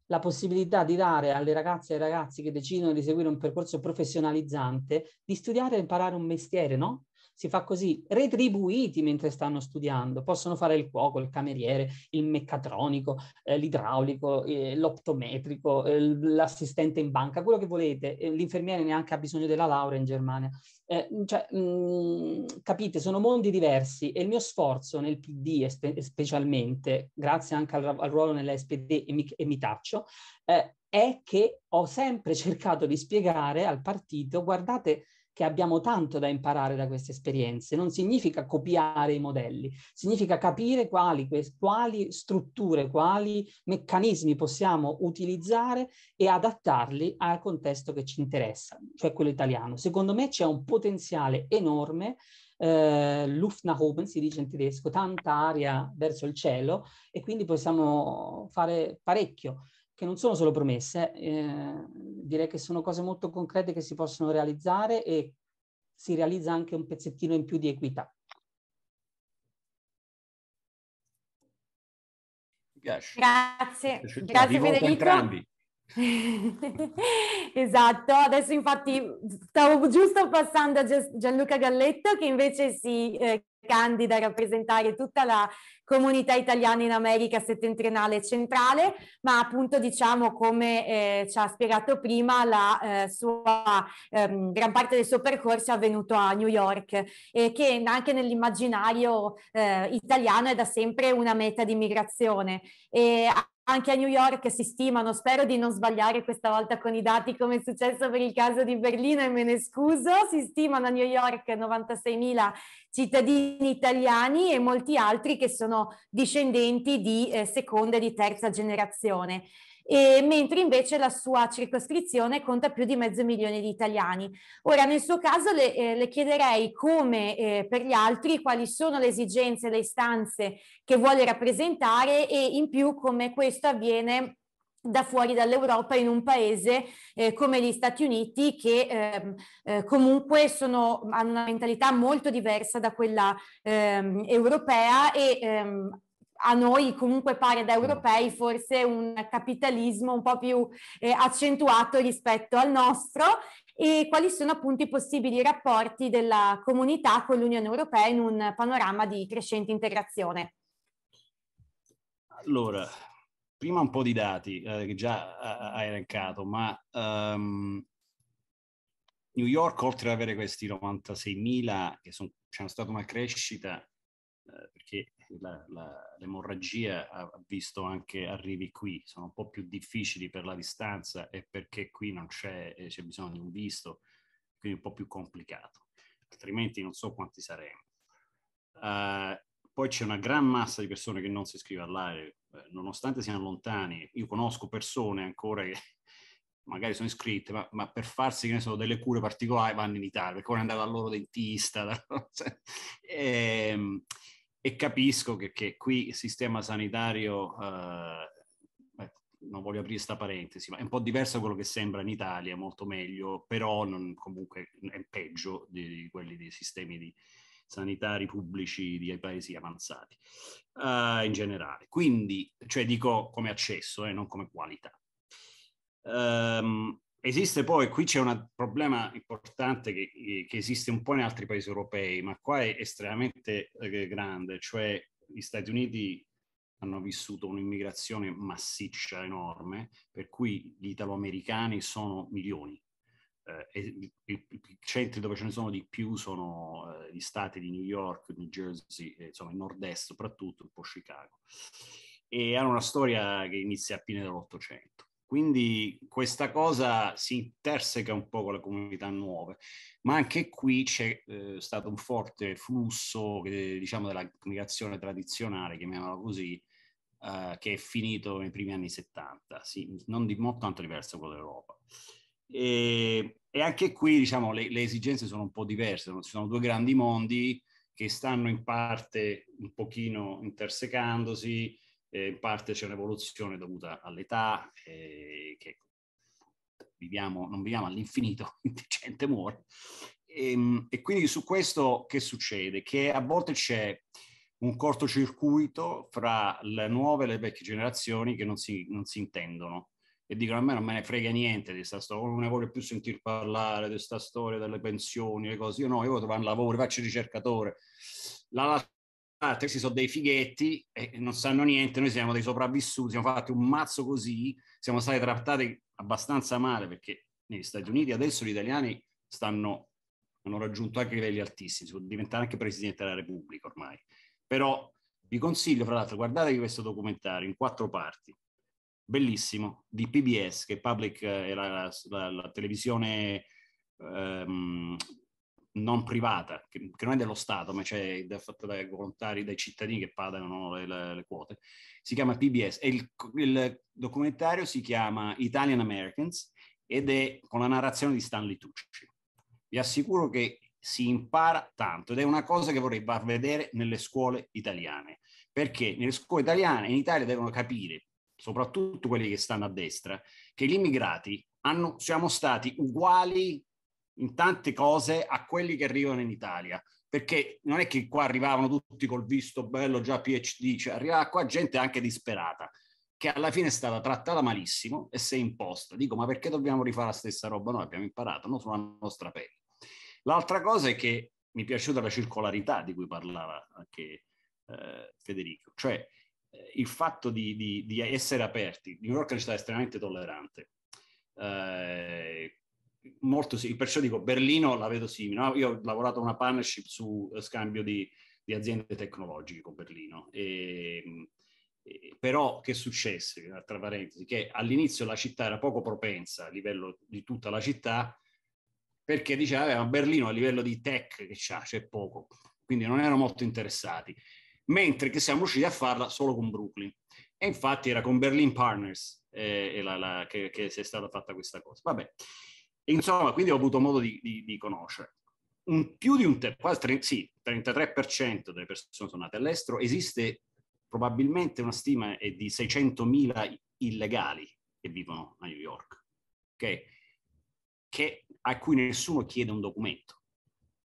La possibilità di dare alle ragazze e ai ragazzi che decidono di seguire un percorso professionalizzante di studiare e imparare un mestiere, no? si fa così, retribuiti mentre stanno studiando. Possono fare il cuoco, il cameriere, il meccatronico, eh, l'idraulico, eh, l'optometrico, eh, l'assistente in banca, quello che volete. Eh, l'infermiere neanche ha bisogno della laurea in Germania. Eh, cioè, mh, mm, capite, sono mondi diversi e il mio sforzo nel PD spe- specialmente, grazie anche al, al ruolo nella e mi, e mi taccio, eh, è che ho sempre (laughs) cercato di spiegare al partito, guardate, che abbiamo tanto da imparare da queste esperienze. Non significa copiare i modelli, significa capire quali, quali strutture, quali meccanismi possiamo utilizzare e adattarli al contesto che ci interessa, cioè quello italiano. Secondo me c'è un potenziale enorme eh, Luft si dice in tedesco, tanta aria verso il cielo e quindi possiamo fare parecchio che non sono solo promesse, eh, direi che sono cose molto concrete che si possono realizzare e si realizza anche un pezzettino in più di equità. Grazie, grazie Federico. (laughs) esatto, adesso infatti stavo giusto passando a Gianluca Galletto che invece si eh, candida a rappresentare tutta la comunità italiana in America settentrionale e centrale, ma appunto diciamo come eh, ci ha spiegato prima la eh, sua ehm, gran parte del suo percorso è avvenuto a New York e che anche nell'immaginario eh, italiano è da sempre una meta di migrazione e anche a New York si stimano, spero di non sbagliare questa volta con i dati come è successo per il caso di Berlino e me ne scuso, si stimano a New York 96.000 cittadini italiani e molti altri che sono discendenti di eh, seconda e di terza generazione e, mentre invece la sua circoscrizione conta più di mezzo milione di italiani. Ora nel suo caso le, eh, le chiederei come eh, per gli altri quali sono le esigenze, le istanze che vuole rappresentare e in più come questo avviene da fuori dall'Europa in un paese eh, come gli Stati Uniti che ehm, eh, comunque sono, hanno una mentalità molto diversa da quella ehm, europea e ehm, a noi comunque pare da europei forse un capitalismo un po' più eh, accentuato rispetto al nostro e quali sono appunto i possibili rapporti della comunità con l'Unione Europea in un panorama di crescente integrazione. Allora, prima un po' di dati eh, che già eh, eh, hai elencato, ma um, New York oltre ad avere questi 96.000 che sono, c'è stata una crescita eh, perché la, la, l'emorragia ha visto anche arrivi qui, sono un po' più difficili per la distanza e perché qui non c'è, eh, c'è bisogno di un visto, quindi un po' più complicato, altrimenti non so quanti saremo. Uh, poi c'è una gran massa di persone che non si iscrive all'ARE, eh, nonostante siano lontani. Io conosco persone ancora che (laughs) magari sono iscritte, ma, ma per farsi, che ne so, delle cure particolari vanno in Italia, perché vogliono andare dal loro dentista. (laughs) Da... (laughs) Cioè, e, ehm, e capisco che, che qui il sistema sanitario, eh, non voglio aprire questa parentesi, ma è un po' diverso da quello che sembra in Italia, molto meglio, però non, comunque è peggio di, di quelli dei sistemi di, sanitari pubblici di paesi avanzati uh, in generale. Quindi, cioè dico come accesso e eh, non come qualità. Um, Esiste poi, qui c'è un problema importante che, che, esiste un po' in altri paesi europei, ma qua è estremamente eh, grande, cioè gli Stati Uniti hanno vissuto un'immigrazione massiccia, enorme, per cui gli italoamericani sono milioni. Eh, i, centri dove ce ne sono di più sono eh, gli stati di New York, New Jersey, eh, insomma il nord-est soprattutto, un po' Chicago. E hanno una storia che inizia a fine dell'Ottocento. Quindi questa cosa si interseca un po' con le comunità nuove, ma anche qui c'è eh, stato un forte flusso eh, diciamo della migrazione tradizionale, chiamiamola così, eh, che è finito nei primi anni 70, sì, non di, molto tanto diverso quello dell'Europa. E, e, anche qui diciamo, le, le, esigenze sono un po' diverse, ci sono due grandi mondi che stanno in parte un pochino intersecandosi, eh, in parte c'è un'evoluzione dovuta all'età, eh, che viviamo, non viviamo all'infinito, (laughs) quindi gente muore. E, ehm, e quindi su questo che succede? Che a volte c'è un cortocircuito fra le nuove e le vecchie generazioni che non si, non si intendono e dicono a me non me ne frega niente di questa storia, non ne voglio più sentire parlare di questa storia delle pensioni, le cose, io no, io voglio trovare un lavoro, faccio ricercatore, la altri sono dei fighetti e non sanno niente, noi siamo dei sopravvissuti, siamo fatti un mazzo così, siamo stati trattati abbastanza male perché negli Stati Uniti adesso gli italiani stanno, hanno raggiunto anche livelli altissimi, si può diventare anche Presidente della Repubblica ormai. Però vi consiglio, fra l'altro, guardate questo documentario in quattro parti, bellissimo, di PBS, che Public era eh, la, la, la televisione ehm, non privata, che, che, non è dello Stato, ma cioè è fatta dai volontari, dai cittadini che pagano le, le, le quote, si chiama PBS e il, il, documentario si chiama Italian Americans ed è con la narrazione di Stanley Tucci. Vi assicuro che si impara tanto ed è una cosa che vorrei far vedere nelle scuole italiane, perché nelle scuole italiane in Italia devono capire, soprattutto quelli che stanno a destra, che gli immigrati hanno, siamo stati uguali in tante cose a quelli che arrivano in Italia, perché non è che qua arrivavano tutti col visto bello, già PhD, cioè arrivava qua gente anche disperata, che alla fine è stata trattata malissimo e si è imposta. Dico, ma perché dobbiamo rifare la stessa roba? Noi abbiamo imparato, non sulla nostra pelle. L'altra cosa è che mi è piaciuta la circolarità di cui parlava anche eh, Federico, cioè eh, il fatto di, di, di, essere aperti. New York è una città estremamente tollerante. Eh, molto simile, perciò dico Berlino la vedo simile. Io ho lavorato una partnership su eh, scambio di, di aziende tecnologiche con Berlino. Ehm, e, però che successe, tra parentesi, che all'inizio la città era poco propensa a livello di tutta la città, perché diceva, eh, ma Berlino a livello di tech che c'ha, c'è poco, quindi non erano molto interessati, mentre che siamo riusciti a farla solo con Brooklyn. E infatti era con Berlin Partners eh, la, la, che, che si è stata fatta questa cosa. Vabbè insomma, quindi ho avuto modo di, di, di conoscere. Un, più di un te- quasi tre, sì, 33% delle persone sono nate all'estero, esiste probabilmente una stima di 600.000 illegali che vivono a New York, okay? che, a cui nessuno chiede un documento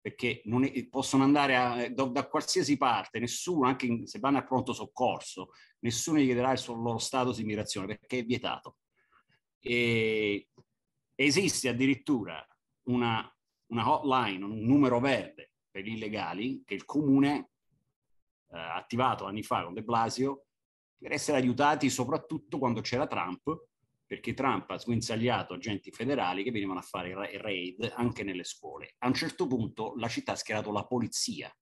perché è, possono andare a, da, da, qualsiasi parte, nessuno, anche in, se vanno al pronto soccorso, nessuno gli chiederà il loro status di immigrazione perché è vietato. E Esiste addirittura una, una hotline, un numero verde per gli illegali che il comune eh, attivato anni fa con De Blasio per essere aiutati soprattutto quando c'era Trump, perché Trump ha sguinzagliato agenti federali che venivano a fare i raid anche nelle scuole. A un certo punto la città ha schierato la polizia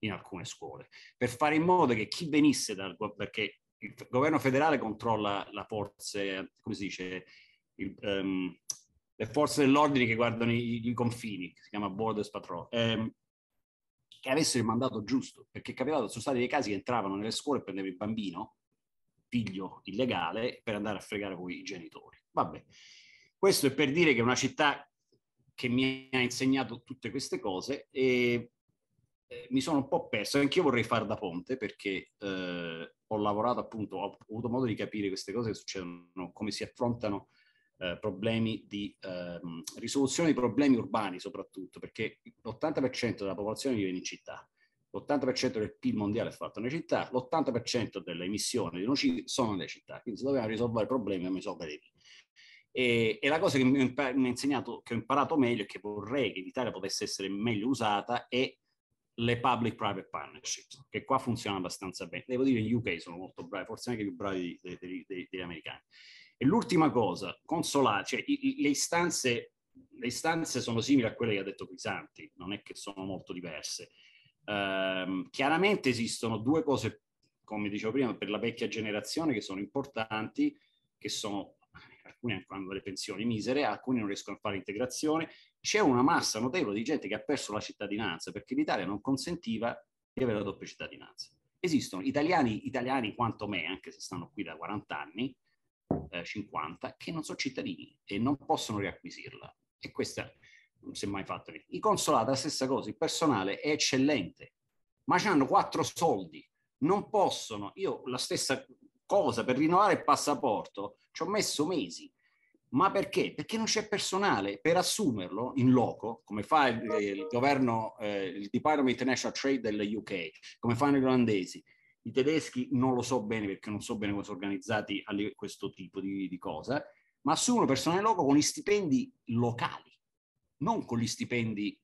in alcune scuole per fare in modo che chi venisse dal perché il governo federale controlla la forza, come si dice, il, um, le forze dell'ordine che guardano i, i confini, che si chiama Borders Patrol, ehm, che avessero il mandato giusto, perché capitava, sono stati dei casi che entravano nelle scuole e prendevano il bambino, figlio illegale, per andare a fregare con i genitori. Vabbè, questo è per dire che è una città che mi ha insegnato tutte queste cose e eh, mi sono un po' perso, anch'io vorrei fare da ponte perché eh, ho lavorato appunto, ho avuto modo di capire queste cose che succedono, come si affrontano eh, problemi di ehm, risoluzione di problemi urbani soprattutto, perché l'80% della popolazione vive in città, l'80% del PIL mondiale è fatto nelle città, l'80% delle emissioni di nocivi sono nelle città, quindi se dobbiamo risolvere problemi dobbiamo risolverli. E, e la cosa che mi, mi ha insegnato, che ho imparato meglio e che vorrei che l'Italia potesse essere meglio usata è le public-private partnerships, che qua funzionano abbastanza bene. Devo dire, che gli UK sono molto bravi, forse anche più bravi degli americani. E l'ultima cosa, consolare, cioè i, i, le, istanze, le istanze sono simili a quelle che ha detto Crisanti, non è che sono molto diverse. Ehm, chiaramente esistono due cose, come dicevo prima, per la vecchia generazione che sono importanti, che sono alcuni hanno delle pensioni misere, alcuni non riescono a fare integrazione. C'è una massa notevole di gente che ha perso la cittadinanza perché l'Italia non consentiva di avere la doppia cittadinanza. Esistono italiani, italiani quanto me, anche se stanno qui da 40 anni, 50 eh, che non sono cittadini e non possono riacquisirla. E questa non si è mai fatta. I consolati, la stessa cosa, il personale è eccellente, ma hanno quattro soldi, non possono. Io la stessa cosa per rinnovare il passaporto ci ho messo mesi. Ma perché? Perché non c'è personale per assumerlo in loco, come fa il, eh, il governo, eh, il Department of International Trade del UK, come fanno i irlandesi i tedeschi non lo so bene perché non so bene come sono organizzati a questo tipo di, di cosa, ma assumono personale loco con gli stipendi locali, non con gli stipendi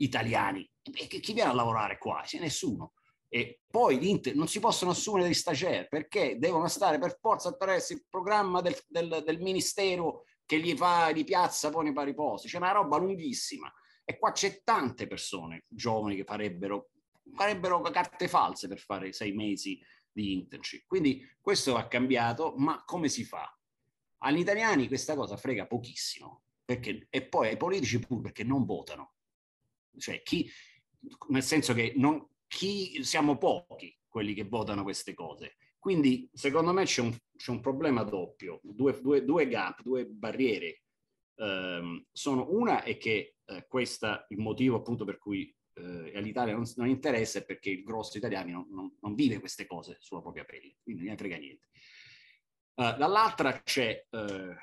italiani. Perché chi viene a lavorare qua? C'è nessuno. E poi l'Inter non si possono assumere degli stagiairi perché devono stare per forza attraverso il programma del, del, del ministero che gli, fa, di piazza poi nei pari posti. C'è cioè, una roba lunghissima. E qua c'è tante persone giovani che farebbero farebbero carte false per fare sei mesi di internship. Quindi questo va cambiato, ma come si fa? Agli italiani questa cosa frega pochissimo, perché, e poi ai politici pure perché non votano. Cioè, chi, nel senso che non, chi, siamo pochi quelli che votano queste cose. Quindi secondo me c'è un, c'è un problema doppio, due, due, due gap, due barriere. Um, sono una è che eh, questo è il motivo appunto per cui eh, e all'Italia non, non, interessa perché il grosso italiano non, non, non, vive queste cose sulla propria pelle, quindi non ne frega niente. Uh, dall'altra c'è uh,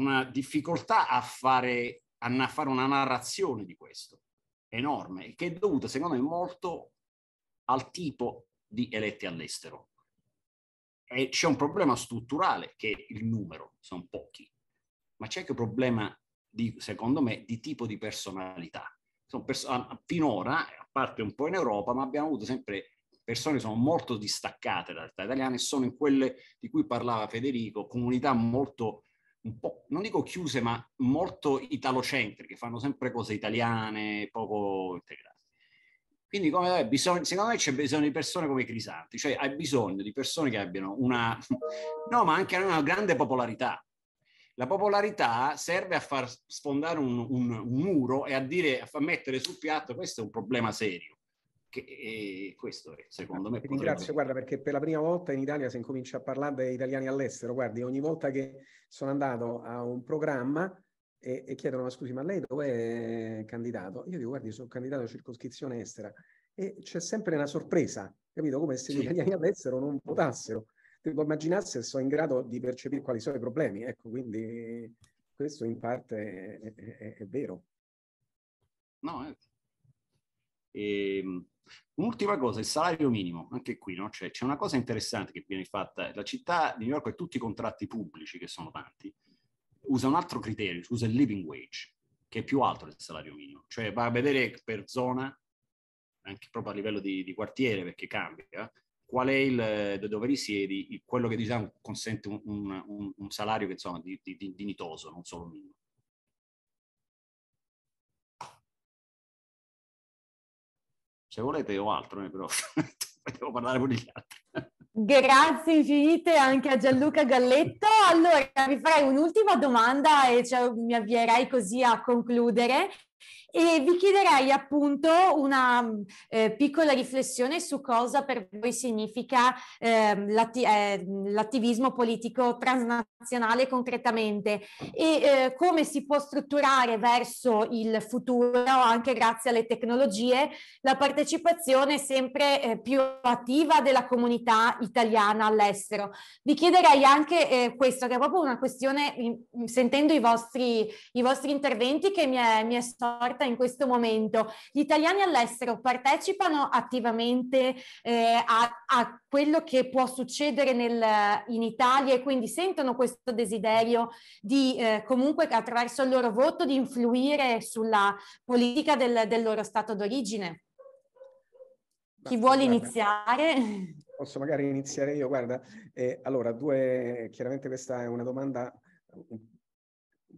una difficoltà a fare, a fare una narrazione di questo enorme, che è dovuta secondo me molto al tipo di eletti all'estero. E c'è un problema strutturale che è il numero, sono pochi, ma c'è anche un problema, di, secondo me, di tipo di personalità pers- finora, a parte un po' in Europa, ma abbiamo avuto sempre persone che sono molto distaccate dalla realtà italiana e sono in quelle di cui parlava Federico, comunità molto, un po', non dico chiuse, ma molto italocentriche, fanno sempre cose italiane, poco integrate. Quindi come, eh, secondo me c'è bisogno di persone come Crisanti, cioè hai bisogno di persone che abbiano una, (laughs) no, ma anche una grande popolarità, la popolarità serve a far sfondare un, un, un muro e a, dire, a far mettere sul piatto questo è un problema serio. Che, questo è, secondo me. Ti potrebbe... guarda, perché per la prima volta in Italia si incomincia a parlare degli italiani all'estero. Guardi, ogni volta che sono andato a un programma e, e chiedono, ma scusi, ma lei dove è candidato? Io dico, guardi, sono candidato a circoscrizione estera. E c'è sempre una sorpresa, capito? Come se gli italiani all'estero non votassero devo immaginare se sono in grado di percepire quali sono i problemi. Ecco, quindi questo in parte è, è, è vero. No, eh. E, un'ultima cosa, il salario minimo, anche qui no? c'è, cioè, c'è una cosa interessante che viene fatta, la città di New York e tutti i contratti pubblici, che sono tanti, usa un altro criterio, usa il living wage, che è più alto del salario minimo, cioè va a vedere per zona, anche proprio a livello di, di quartiere perché cambia, qual è il, eh, dove risiedi, quello che diciamo consente un, un, un salario che insomma di, dignitoso, non solo minimo. Se volete o altro, eh, però (laughs) devo parlare con gli altri. Grazie infinite anche a Gianluca Galletto. Allora, vi farei un'ultima domanda e cioè mi avvierei così a concludere e vi chiederei appunto una eh, piccola riflessione su cosa per voi significa eh, l'atti- eh, l'attivismo politico transnazionale concretamente e eh, come si può strutturare verso il futuro, anche grazie alle tecnologie, la partecipazione sempre eh, più attiva della comunità italiana all'estero. Vi chiederei anche eh, questo, che è proprio una questione, in, sentendo i vostri, i vostri interventi, che mi è, mi è sorta trattata in questo momento. Gli italiani all'estero partecipano attivamente eh, a, a, quello che può succedere nel, in Italia e quindi sentono questo desiderio di eh, comunque attraverso il loro voto di influire sulla politica del, del loro stato d'origine? Chi vuole guarda, iniziare? Posso magari iniziare io, guarda. Eh, allora, due, chiaramente questa è una domanda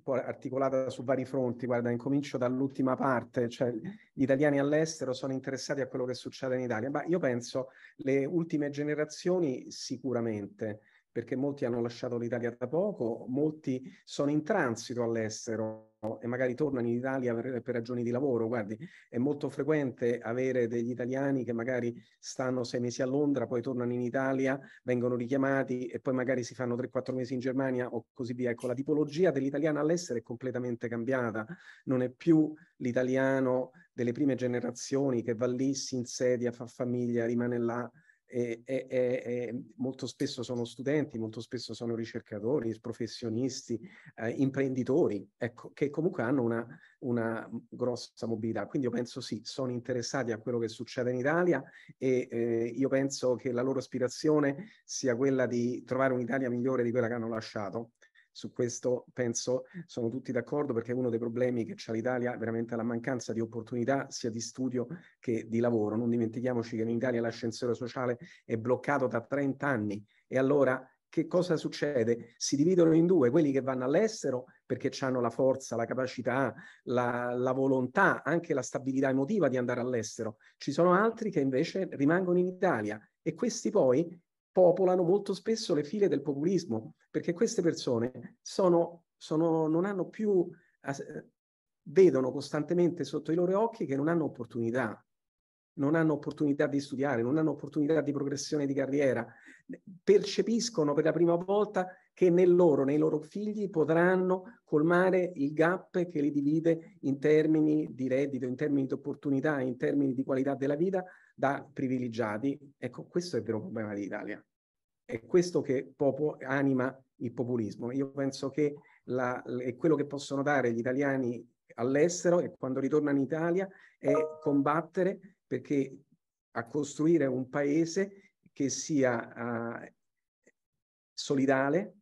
po' articolata su vari fronti, guarda, incomincio dall'ultima parte, cioè gli italiani all'estero sono interessati a quello che succede in Italia. Ma io penso le ultime generazioni sicuramente, perché molti hanno lasciato l'Italia da poco, molti sono in transito all'estero e magari tornano in Italia per, ragioni di lavoro. Guardi, è molto frequente avere degli italiani che magari stanno sei mesi a Londra, poi tornano in Italia, vengono richiamati e poi magari si fanno 3-4 mesi in Germania o così via. Ecco, la tipologia dell'italiano all'estero è completamente cambiata, non è più l'italiano delle prime generazioni che va lì, si insedia, fa famiglia, rimane là e, e, e, molto spesso sono studenti, molto spesso sono ricercatori, professionisti, eh, imprenditori, ecco, che comunque hanno una, una, grossa mobilità. Quindi io penso sì, sono interessati a quello che succede in Italia e eh, io penso che la loro aspirazione sia quella di trovare un'Italia migliore di quella che hanno lasciato su questo penso sono tutti d'accordo perché uno dei problemi che ha l'Italia è veramente la mancanza di opportunità sia di studio che di lavoro. Non dimentichiamoci che in Italia l'ascensore sociale è bloccato da 30 anni e allora che cosa succede? Si dividono in due, quelli che vanno all'estero perché hanno la forza, la capacità, la, la, volontà, anche la stabilità emotiva di andare all'estero. Ci sono altri che invece rimangono in Italia e questi poi popolano molto spesso le file del populismo, perché queste persone sono, sono, non hanno più, eh, vedono costantemente sotto i loro occhi che non hanno opportunità, non hanno opportunità di studiare, non hanno opportunità di progressione di carriera, percepiscono per la prima volta che nel loro, nei loro figli potranno colmare il gap che li divide in termini di reddito, in termini di opportunità, in termini di qualità della vita da privilegiati. Ecco, questo è il vero problema dell'Italia. È questo che popo, anima il populismo. Io penso che la, quello che possono dare gli italiani all'estero e quando ritornano in Italia è combattere perché a costruire un paese che sia uh, solidale,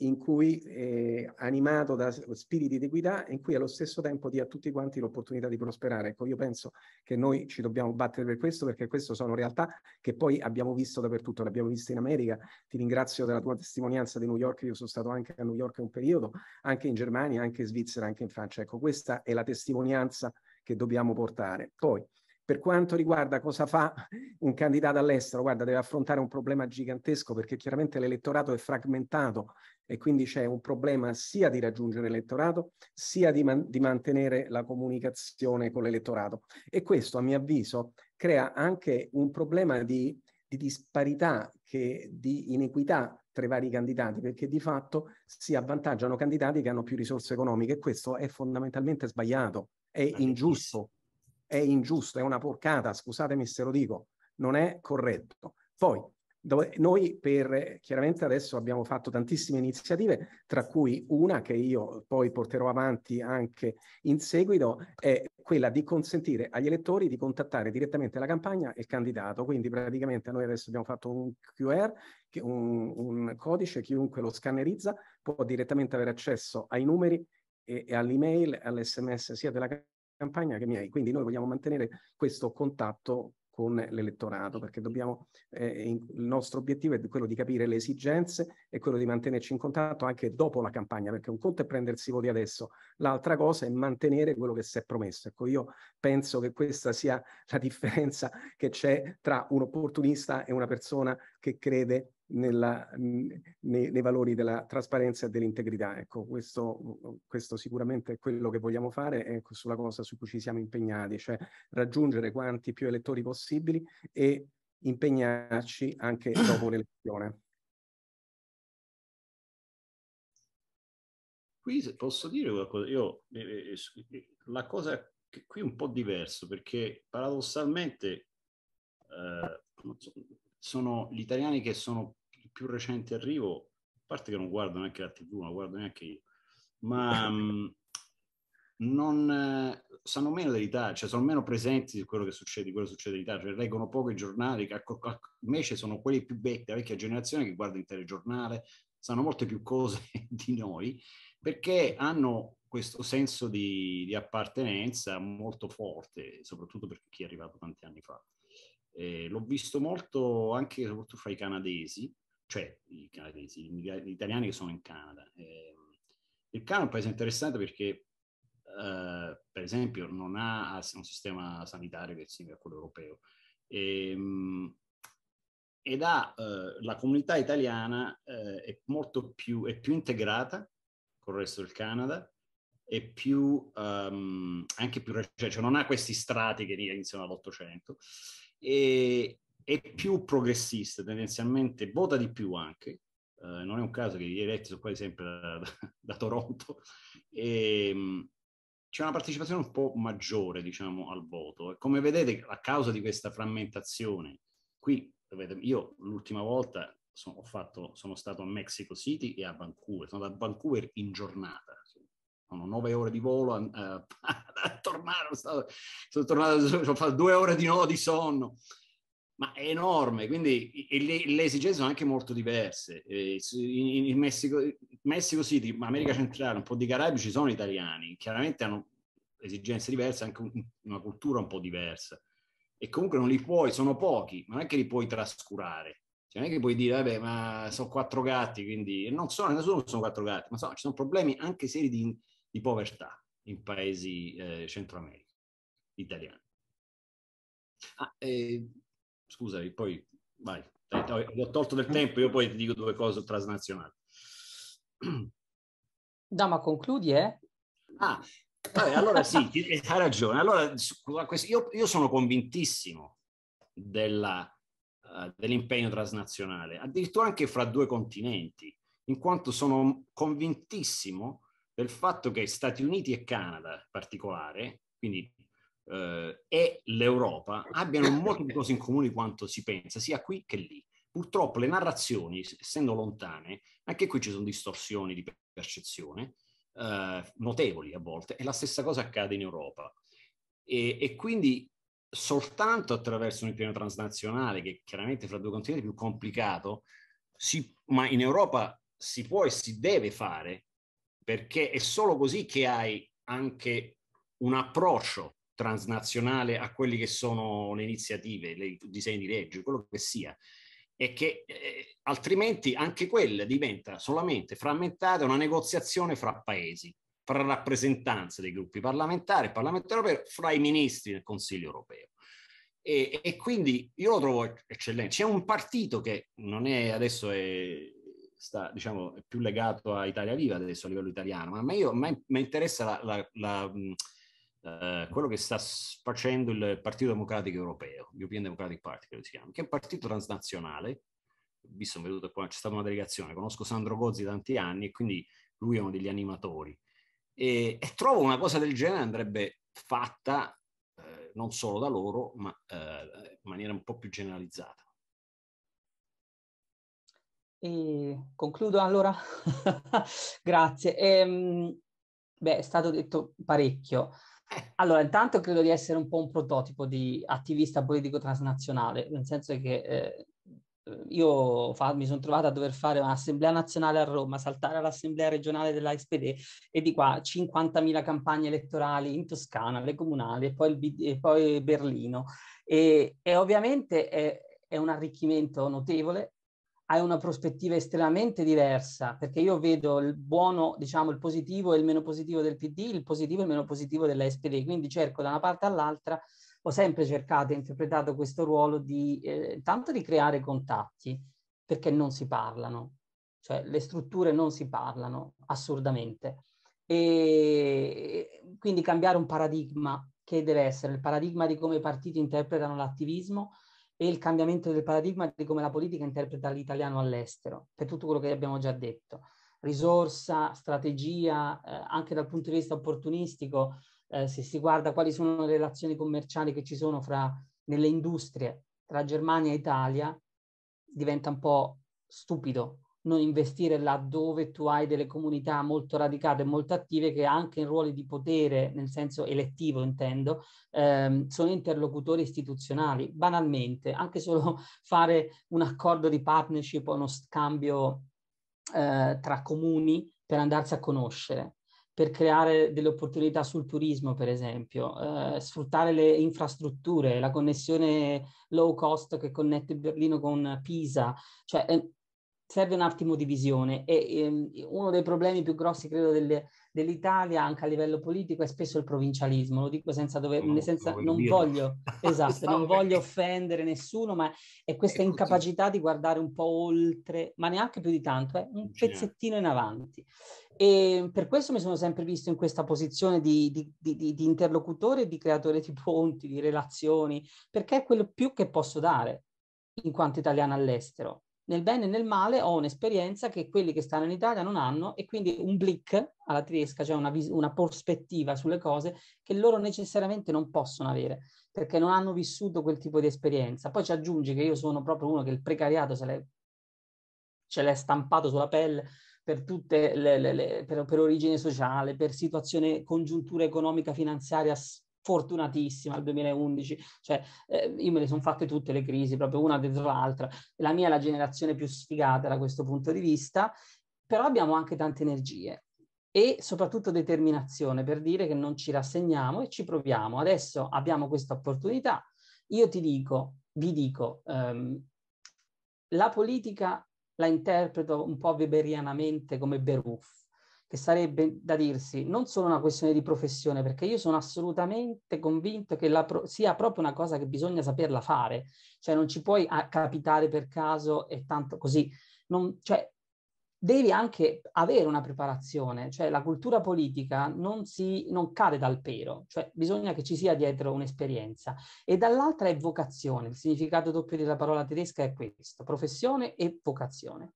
in cui eh, animato da spiriti di guida in cui allo stesso tempo dia a tutti quanti l'opportunità di prosperare. Ecco, io penso che noi ci dobbiamo battere per questo perché queste sono realtà che poi abbiamo visto dappertutto, le abbiamo viste in America. Ti ringrazio della tua testimonianza di New York, io sono stato anche a New York un periodo, anche in Germania, anche in Svizzera, anche in Francia. Ecco, questa è la testimonianza che dobbiamo portare. Poi per quanto riguarda cosa fa un candidato all'estero, guarda, deve affrontare un problema gigantesco perché chiaramente l'elettorato è frammentato e quindi c'è un problema sia di raggiungere l'elettorato sia di, man di mantenere la comunicazione con l'elettorato. E questo, a mio avviso, crea anche un problema di, di disparità, che, di inequità tra i vari candidati, perché di fatto si avvantaggiano candidati che hanno più risorse economiche e questo è fondamentalmente sbagliato, è ingiusto è ingiusto, è una porcata, scusatemi se lo dico, non è corretto. Poi noi per, chiaramente adesso abbiamo fatto tantissime iniziative, tra cui una che io poi porterò avanti anche in seguito, è quella di consentire agli elettori di contattare direttamente la campagna e il candidato. Quindi praticamente noi adesso abbiamo fatto un QR, un, un codice, chiunque lo scannerizza può direttamente avere accesso ai numeri e, e all'email, all'sms sia della campagna campagna che miei. Quindi noi vogliamo mantenere questo contatto con l'elettorato, perché dobbiamo, eh, in, il nostro obiettivo è quello di capire le esigenze e quello di mantenerci in contatto anche dopo la campagna, perché un conto è prendersi i voti adesso, l'altra cosa è mantenere quello che si è promesso. Ecco, io penso che questa sia la differenza che c'è tra un opportunista e una persona che crede nella, nei, nei, valori della trasparenza e dell'integrità. Ecco, questo, questo, sicuramente è quello che vogliamo fare e sulla cosa su cui ci siamo impegnati, cioè raggiungere quanti più elettori possibili e impegnarci anche dopo (clears throat) l'elezione. Qui posso dire qualcosa, io eh, eh, eh, eh, la cosa che qui è un po' diverso perché paradossalmente eh, sono gli italiani che sono il più recente arrivo, a parte che non guardo neanche la TV, non guardo neanche io, ma (laughs) mm, non, eh, sanno meno dell'Italia, cioè sono meno presenti su quello che succede, di quello che succede in Italia, cioè leggono poco i giornali, invece sono quelli più vecchi, la vecchia generazione che guarda il telegiornale, sanno molte più cose (laughs) di noi, perché hanno questo senso di, di appartenenza molto forte, soprattutto per chi è arrivato tanti anni fa. Eh, l'ho visto molto anche soprattutto fra i canadesi, cioè i canadesi, gli italiani che sono in Canada. Eh, il Canada è un paese interessante perché, eh, per esempio, non ha un sistema sanitario che è simile a quello europeo. E, ehm, ed ha eh, la comunità italiana eh, è molto più, è più integrata con il resto del Canada, è più, um, anche più recente, cioè non ha questi strati che iniziano all'Ottocento. E, è più progressista, tendenzialmente vota di più anche, Uh, non è un caso che gli eletti sono quasi sempre da, da, da Toronto, e, um, c'è una partecipazione un po' maggiore, diciamo, al voto. E come vedete, a causa di questa frammentazione, qui, vedete, io l'ultima volta sono, fatto, sono, stato a Mexico City e a Vancouver, sono da Vancouver in giornata. Sono nove ore di volo a, a, a tornare, sono, stato, sono tornato, sono fatto due ore di, no, di sonno ma è enorme, quindi le, le, esigenze sono anche molto diverse. Eh, in, in Messico, Messico, City, America Centrale, un po' di Caraibi ci sono italiani, chiaramente hanno esigenze diverse, anche un, una cultura un po' diversa. E comunque non li puoi, sono pochi, ma non è che li puoi trascurare. Cioè non è che puoi dire, vabbè, ma sono quattro gatti, quindi non sono, nessuno sono quattro gatti, ma sono, ci sono problemi anche seri di, di povertà in paesi eh, Centro italiani. Ah, eh, scusami, poi vai, ho tolto del tempo, io poi ti dico due cose transnazionali. (clears throat) No, ma concludi, eh? Ah, vabbè, allora sì, eh, hai ragione. Allora, io, io sono convintissimo della, uh, dell'impegno transnazionale, addirittura anche fra due continenti, in quanto sono convintissimo del fatto che Stati Uniti e Canada in particolare, quindi eh, e l'Europa abbiano molte cose in comune di quanto si pensa, sia qui che lì. Purtroppo le narrazioni, essendo lontane, anche qui ci sono distorsioni di percezione eh, notevoli a volte, e la stessa cosa accade in Europa. E, e quindi soltanto attraverso un piano transnazionale, che chiaramente fra due continenti è più complicato, si, ma in Europa si può e si deve fare, perché è solo così che hai anche un approccio transnazionale a quelle che sono le iniziative, le, i disegni di legge, quello che sia, e che eh, altrimenti anche quella diventa solamente frammentata una negoziazione fra paesi, fra rappresentanze dei gruppi parlamentari e parlamentari europei, fra i ministri del Consiglio europeo. E, e, quindi io lo trovo eccellente. C'è un partito che non è adesso è, sta, diciamo, più legato a Italia Viva adesso a livello italiano, ma, io, mi interessa la, la, la eh, quello che sta facendo il Partito Democratico Europeo, European Democratic Party, che chiama, che è un partito transnazionale, visto sono venuto qua, c'è stata una delegazione, conosco Sandro Gozzi tanti anni e quindi lui è uno degli animatori. E, e trovo una cosa del genere andrebbe fatta eh, non solo da loro, ma eh, in maniera un po' più generalizzata. E concludo allora. (laughs) Grazie. Ehm, beh, è stato detto parecchio. Allora, intanto credo di essere un po' un prototipo di attivista politico transnazionale, nel senso che eh, io fa, mi sono trovata a dover fare un'assemblea nazionale a Roma, saltare all'assemblea regionale della SPD e di qua 50.000 campagne elettorali in Toscana, le comunali e poi, il, e poi Berlino. E, e ovviamente è, è un arricchimento notevole hai una prospettiva estremamente diversa, perché io vedo il buono, diciamo, il positivo e il meno positivo del PD, il positivo e il meno positivo dell'SPD, quindi cerco da una parte all'altra, ho sempre cercato e interpretato questo ruolo di, eh, tanto di creare contatti, perché non si parlano, cioè le strutture non si parlano assurdamente. E quindi cambiare un paradigma che deve essere il paradigma di come i partiti interpretano l'attivismo, e il cambiamento del paradigma di come la politica interpreta l'italiano all'estero, per tutto quello che abbiamo già detto. Risorsa, strategia, eh, anche dal punto di vista opportunistico, eh, se si guarda quali sono le relazioni commerciali che ci sono fra, nelle industrie tra Germania e Italia, diventa un po' stupido non investire laddove tu hai delle comunità molto radicate molto attive che anche in ruoli di potere, nel senso elettivo intendo, ehm, sono interlocutori istituzionali. Banalmente, anche solo (laughs) fare un accordo di partnership o uno scambio eh, tra comuni per andarsi a conoscere per creare delle opportunità sul turismo, per esempio, eh, sfruttare le infrastrutture, la connessione low cost che connette Berlino con Pisa, cioè eh, serve un attimo di visione e, e ehm, uno dei problemi più grossi credo delle, dell'Italia anche a livello politico è spesso il provincialismo, lo dico senza dover, no, senza, non, voglio, (laughs) esatto, non voglio offendere nessuno, ma è questa è incapacità così. di guardare un po' oltre, ma neanche più di tanto, eh, un cioè. pezzettino in avanti. E per questo mi sono sempre visto in questa posizione di, di, di, di interlocutore, di creatore di ponti, di relazioni, perché è quello più che posso dare in quanto italiana all'estero nel bene e nel male ho un'esperienza che quelli che stanno in Italia non hanno e quindi un blick alla tedesca, cioè una, vis- una prospettiva sulle cose che loro necessariamente non possono avere perché non hanno vissuto quel tipo di esperienza. Poi ci aggiungi che io sono proprio uno che il precariato se l'è, ce l'è stampato sulla pelle per tutte le, le, le per, per origine sociale, per situazione congiuntura economica finanziaria fortunatissima il 2011, cioè eh, io me le sono fatte tutte le crisi, proprio una dietro l'altra. La mia è la generazione più sfigata da questo punto di vista, però abbiamo anche tante energie e soprattutto determinazione per dire che non ci rassegniamo e ci proviamo. Adesso abbiamo questa opportunità. Io ti dico, vi dico, ehm, la politica la interpreto un po' weberianamente come Beruff, che sarebbe da dirsi non solo una questione di professione, perché io sono assolutamente convinto che pro- sia proprio una cosa che bisogna saperla fare, cioè non ci puoi a- ah, capitare per caso e tanto così, non, cioè, devi anche avere una preparazione, cioè la cultura politica non, si, non cade dal pero, cioè bisogna che ci sia dietro un'esperienza. E dall'altra è vocazione, il significato doppio della parola tedesca è questo, professione e vocazione.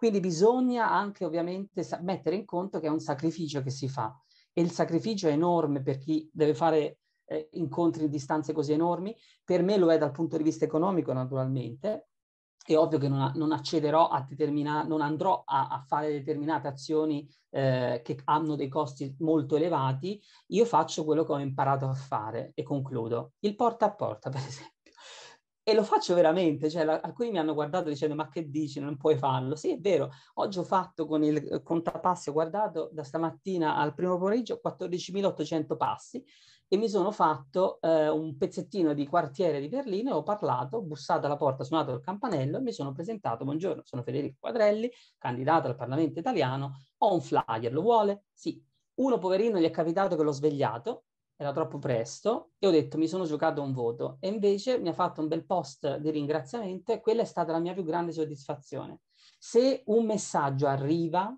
Quindi bisogna anche ovviamente mettere in conto che è un sacrificio che si fa e il sacrificio è enorme per chi deve fare eh, incontri in distanze così enormi, per me lo è dal punto di vista economico naturalmente, è ovvio che non, non accederò a determinate, non andrò a, a, fare determinate azioni eh, che hanno dei costi molto elevati, io faccio quello che ho imparato a fare e concludo. Il porta a porta, per esempio e lo faccio veramente, cioè, la, alcuni mi hanno guardato dicendo ma che dici, non puoi farlo. Sì, è vero, oggi ho fatto con il eh, contapassi, ho guardato da stamattina al primo pomeriggio 14.800 passi e mi sono fatto eh, un pezzettino di quartiere di Berlino, ho parlato, ho bussato alla porta, suonato il campanello e mi sono presentato, buongiorno, sono Federico Quadrelli, candidato al Parlamento italiano, ho un flyer, lo vuole? Sì. Uno poverino gli è capitato che l'ho svegliato, era troppo presto e ho detto mi sono giocato un voto e invece mi ha fatto un bel post di ringraziamento e quella è stata la mia più grande soddisfazione. Se un messaggio arriva,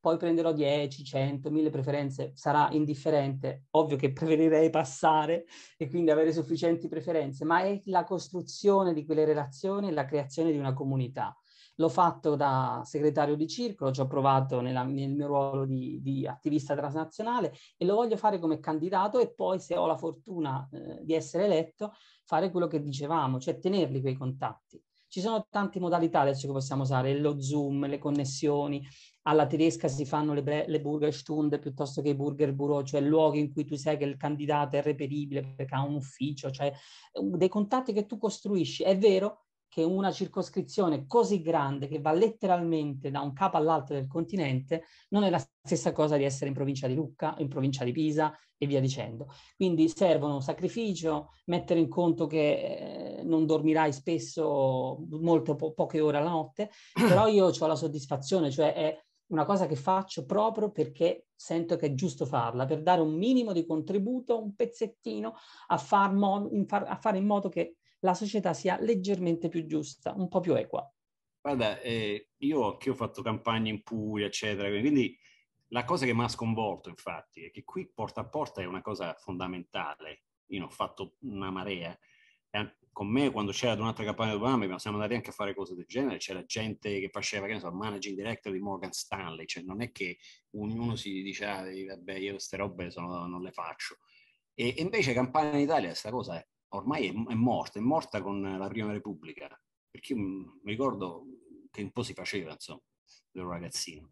poi prenderò 10, 100, 1000 preferenze, sarà indifferente, ovvio che (laughs) preferirei passare e quindi avere sufficienti preferenze, ma è la costruzione di quelle relazioni, e la creazione di una comunità. L'ho fatto da segretario di circolo, ci ho provato nella, nel mio ruolo di, di, attivista transnazionale e lo voglio fare come candidato e poi, se ho la fortuna eh, di essere eletto, fare quello che dicevamo, cioè tenerli quei contatti. Ci sono tante modalità adesso che possiamo usare, lo Zoom, le connessioni, alla tedesca si fanno le, bre- le Burgerstunde piuttosto che i Burger Bureau, cioè luoghi in cui tu sai che il candidato è reperibile perché ha un ufficio, cioè um, dei contatti che tu costruisci. È vero che una circoscrizione così grande che va letteralmente da un capo all'altro del continente non è la stessa cosa di essere in provincia di Lucca, in provincia di Pisa e via dicendo. Quindi servono sacrificio, mettere in conto che eh, non dormirai spesso molto po- poche ore alla notte, (clears throat) però io ho la soddisfazione, cioè è una cosa che faccio proprio perché sento che è giusto farla, per dare un minimo di contributo, un pezzettino a far, mo- in far- a fare in modo che la società sia leggermente più giusta, un po' più equa. Guarda, eh, io che ho fatto campagne in Puglia, eccetera, quindi la cosa che mi ha sconvolto, infatti, è che qui porta a porta è una cosa fondamentale. Io ne ho fatto una marea. Eh, con me, quando c'era un'altra campagna di Obama, siamo andati anche a fare cose del genere. C'era gente che faceva, che ne so, managing director di Morgan Stanley. Cioè, non è che ognuno si diceva, ah, vabbè, io queste robe sono, non le faccio. E, e invece, campagna in Italia, questa cosa è ormai è, è, morta, è morta con la Prima Repubblica, perché mi ricordo che un po' si faceva, insomma, ero ragazzino.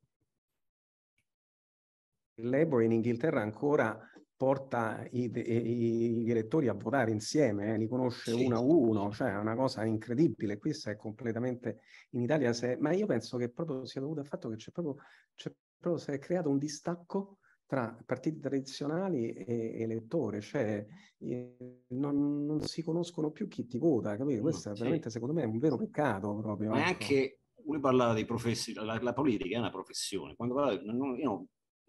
Il Labour in Inghilterra ancora porta i, i, i direttori a votare insieme, eh, li conosce sì. uno a uno, cioè è una cosa incredibile, questa è completamente in Italia, se, ma io penso che proprio sia dovuto al fatto che c'è proprio, c'è proprio si è creato un distacco tra partiti tradizionali e elettori, cioè eh, non, si conoscono più chi ti vota, capito? Mm, Questo mm, è veramente, sì. secondo me, è un vero peccato proprio. Ma ecco. anche, lui parlava dei professori, la, la, politica è una professione. Quando parlavo, non, io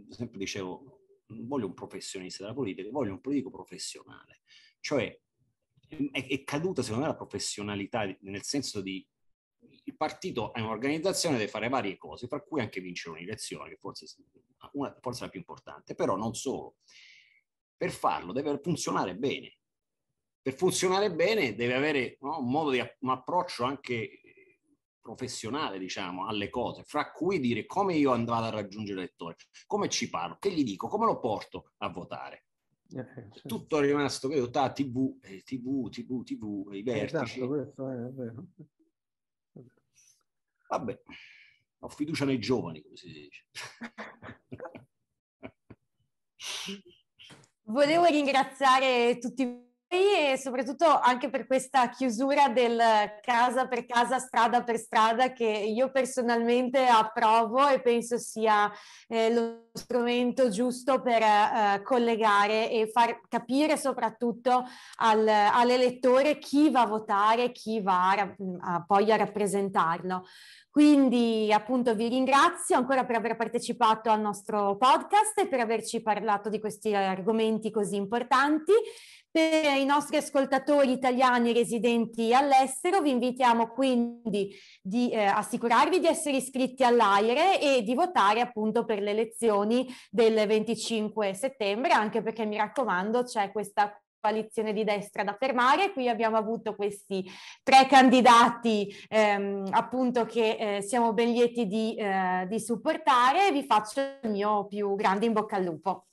sempre dicevo, non voglio un professionista della politica, voglio un politico professionale. Cioè, è, è caduta secondo me la professionalità, nel senso di il partito è un'organizzazione deve fare varie cose, tra cui anche vincere un'elezione, che forse è la più importante, però non solo. Per farlo deve funzionare bene, per funzionare bene deve avere no, un modo di un approccio anche eh, professionale, diciamo, alle cose, fra cui dire come io andrò a raggiungere lettore, come ci parlo, che gli dico, come lo porto a votare. Eh, certo. Tutto è rimasto, credo, da TV, eh, TV, TV, TV, i eh, certo, vertici. Esatto, questo è vero. Vabbè, ho fiducia nei giovani, come si dice. Volevo ringraziare tutti e soprattutto anche per questa chiusura del casa per casa, strada per strada che io personalmente approvo e penso sia eh, lo strumento giusto per eh, collegare e far capire soprattutto al, all'elettore chi va a votare, chi va a, a, poi a rappresentarlo. Quindi appunto vi ringrazio ancora per aver partecipato al nostro podcast e per averci parlato di questi argomenti così importanti. Per i nostri ascoltatori italiani residenti all'estero vi invitiamo quindi di eh, assicurarvi di essere iscritti all'AIRE e di votare appunto per le elezioni del 25 settembre, anche perché mi raccomando c'è questa coalizione di destra da fermare. Qui abbiamo avuto questi tre candidati ehm, appunto che eh, siamo ben lieti di, eh, di supportare. Vi faccio il mio più grande in bocca al lupo.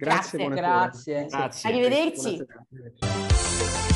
Grazie, grazie. grazie. grazie. Arrivederci. Buonasera.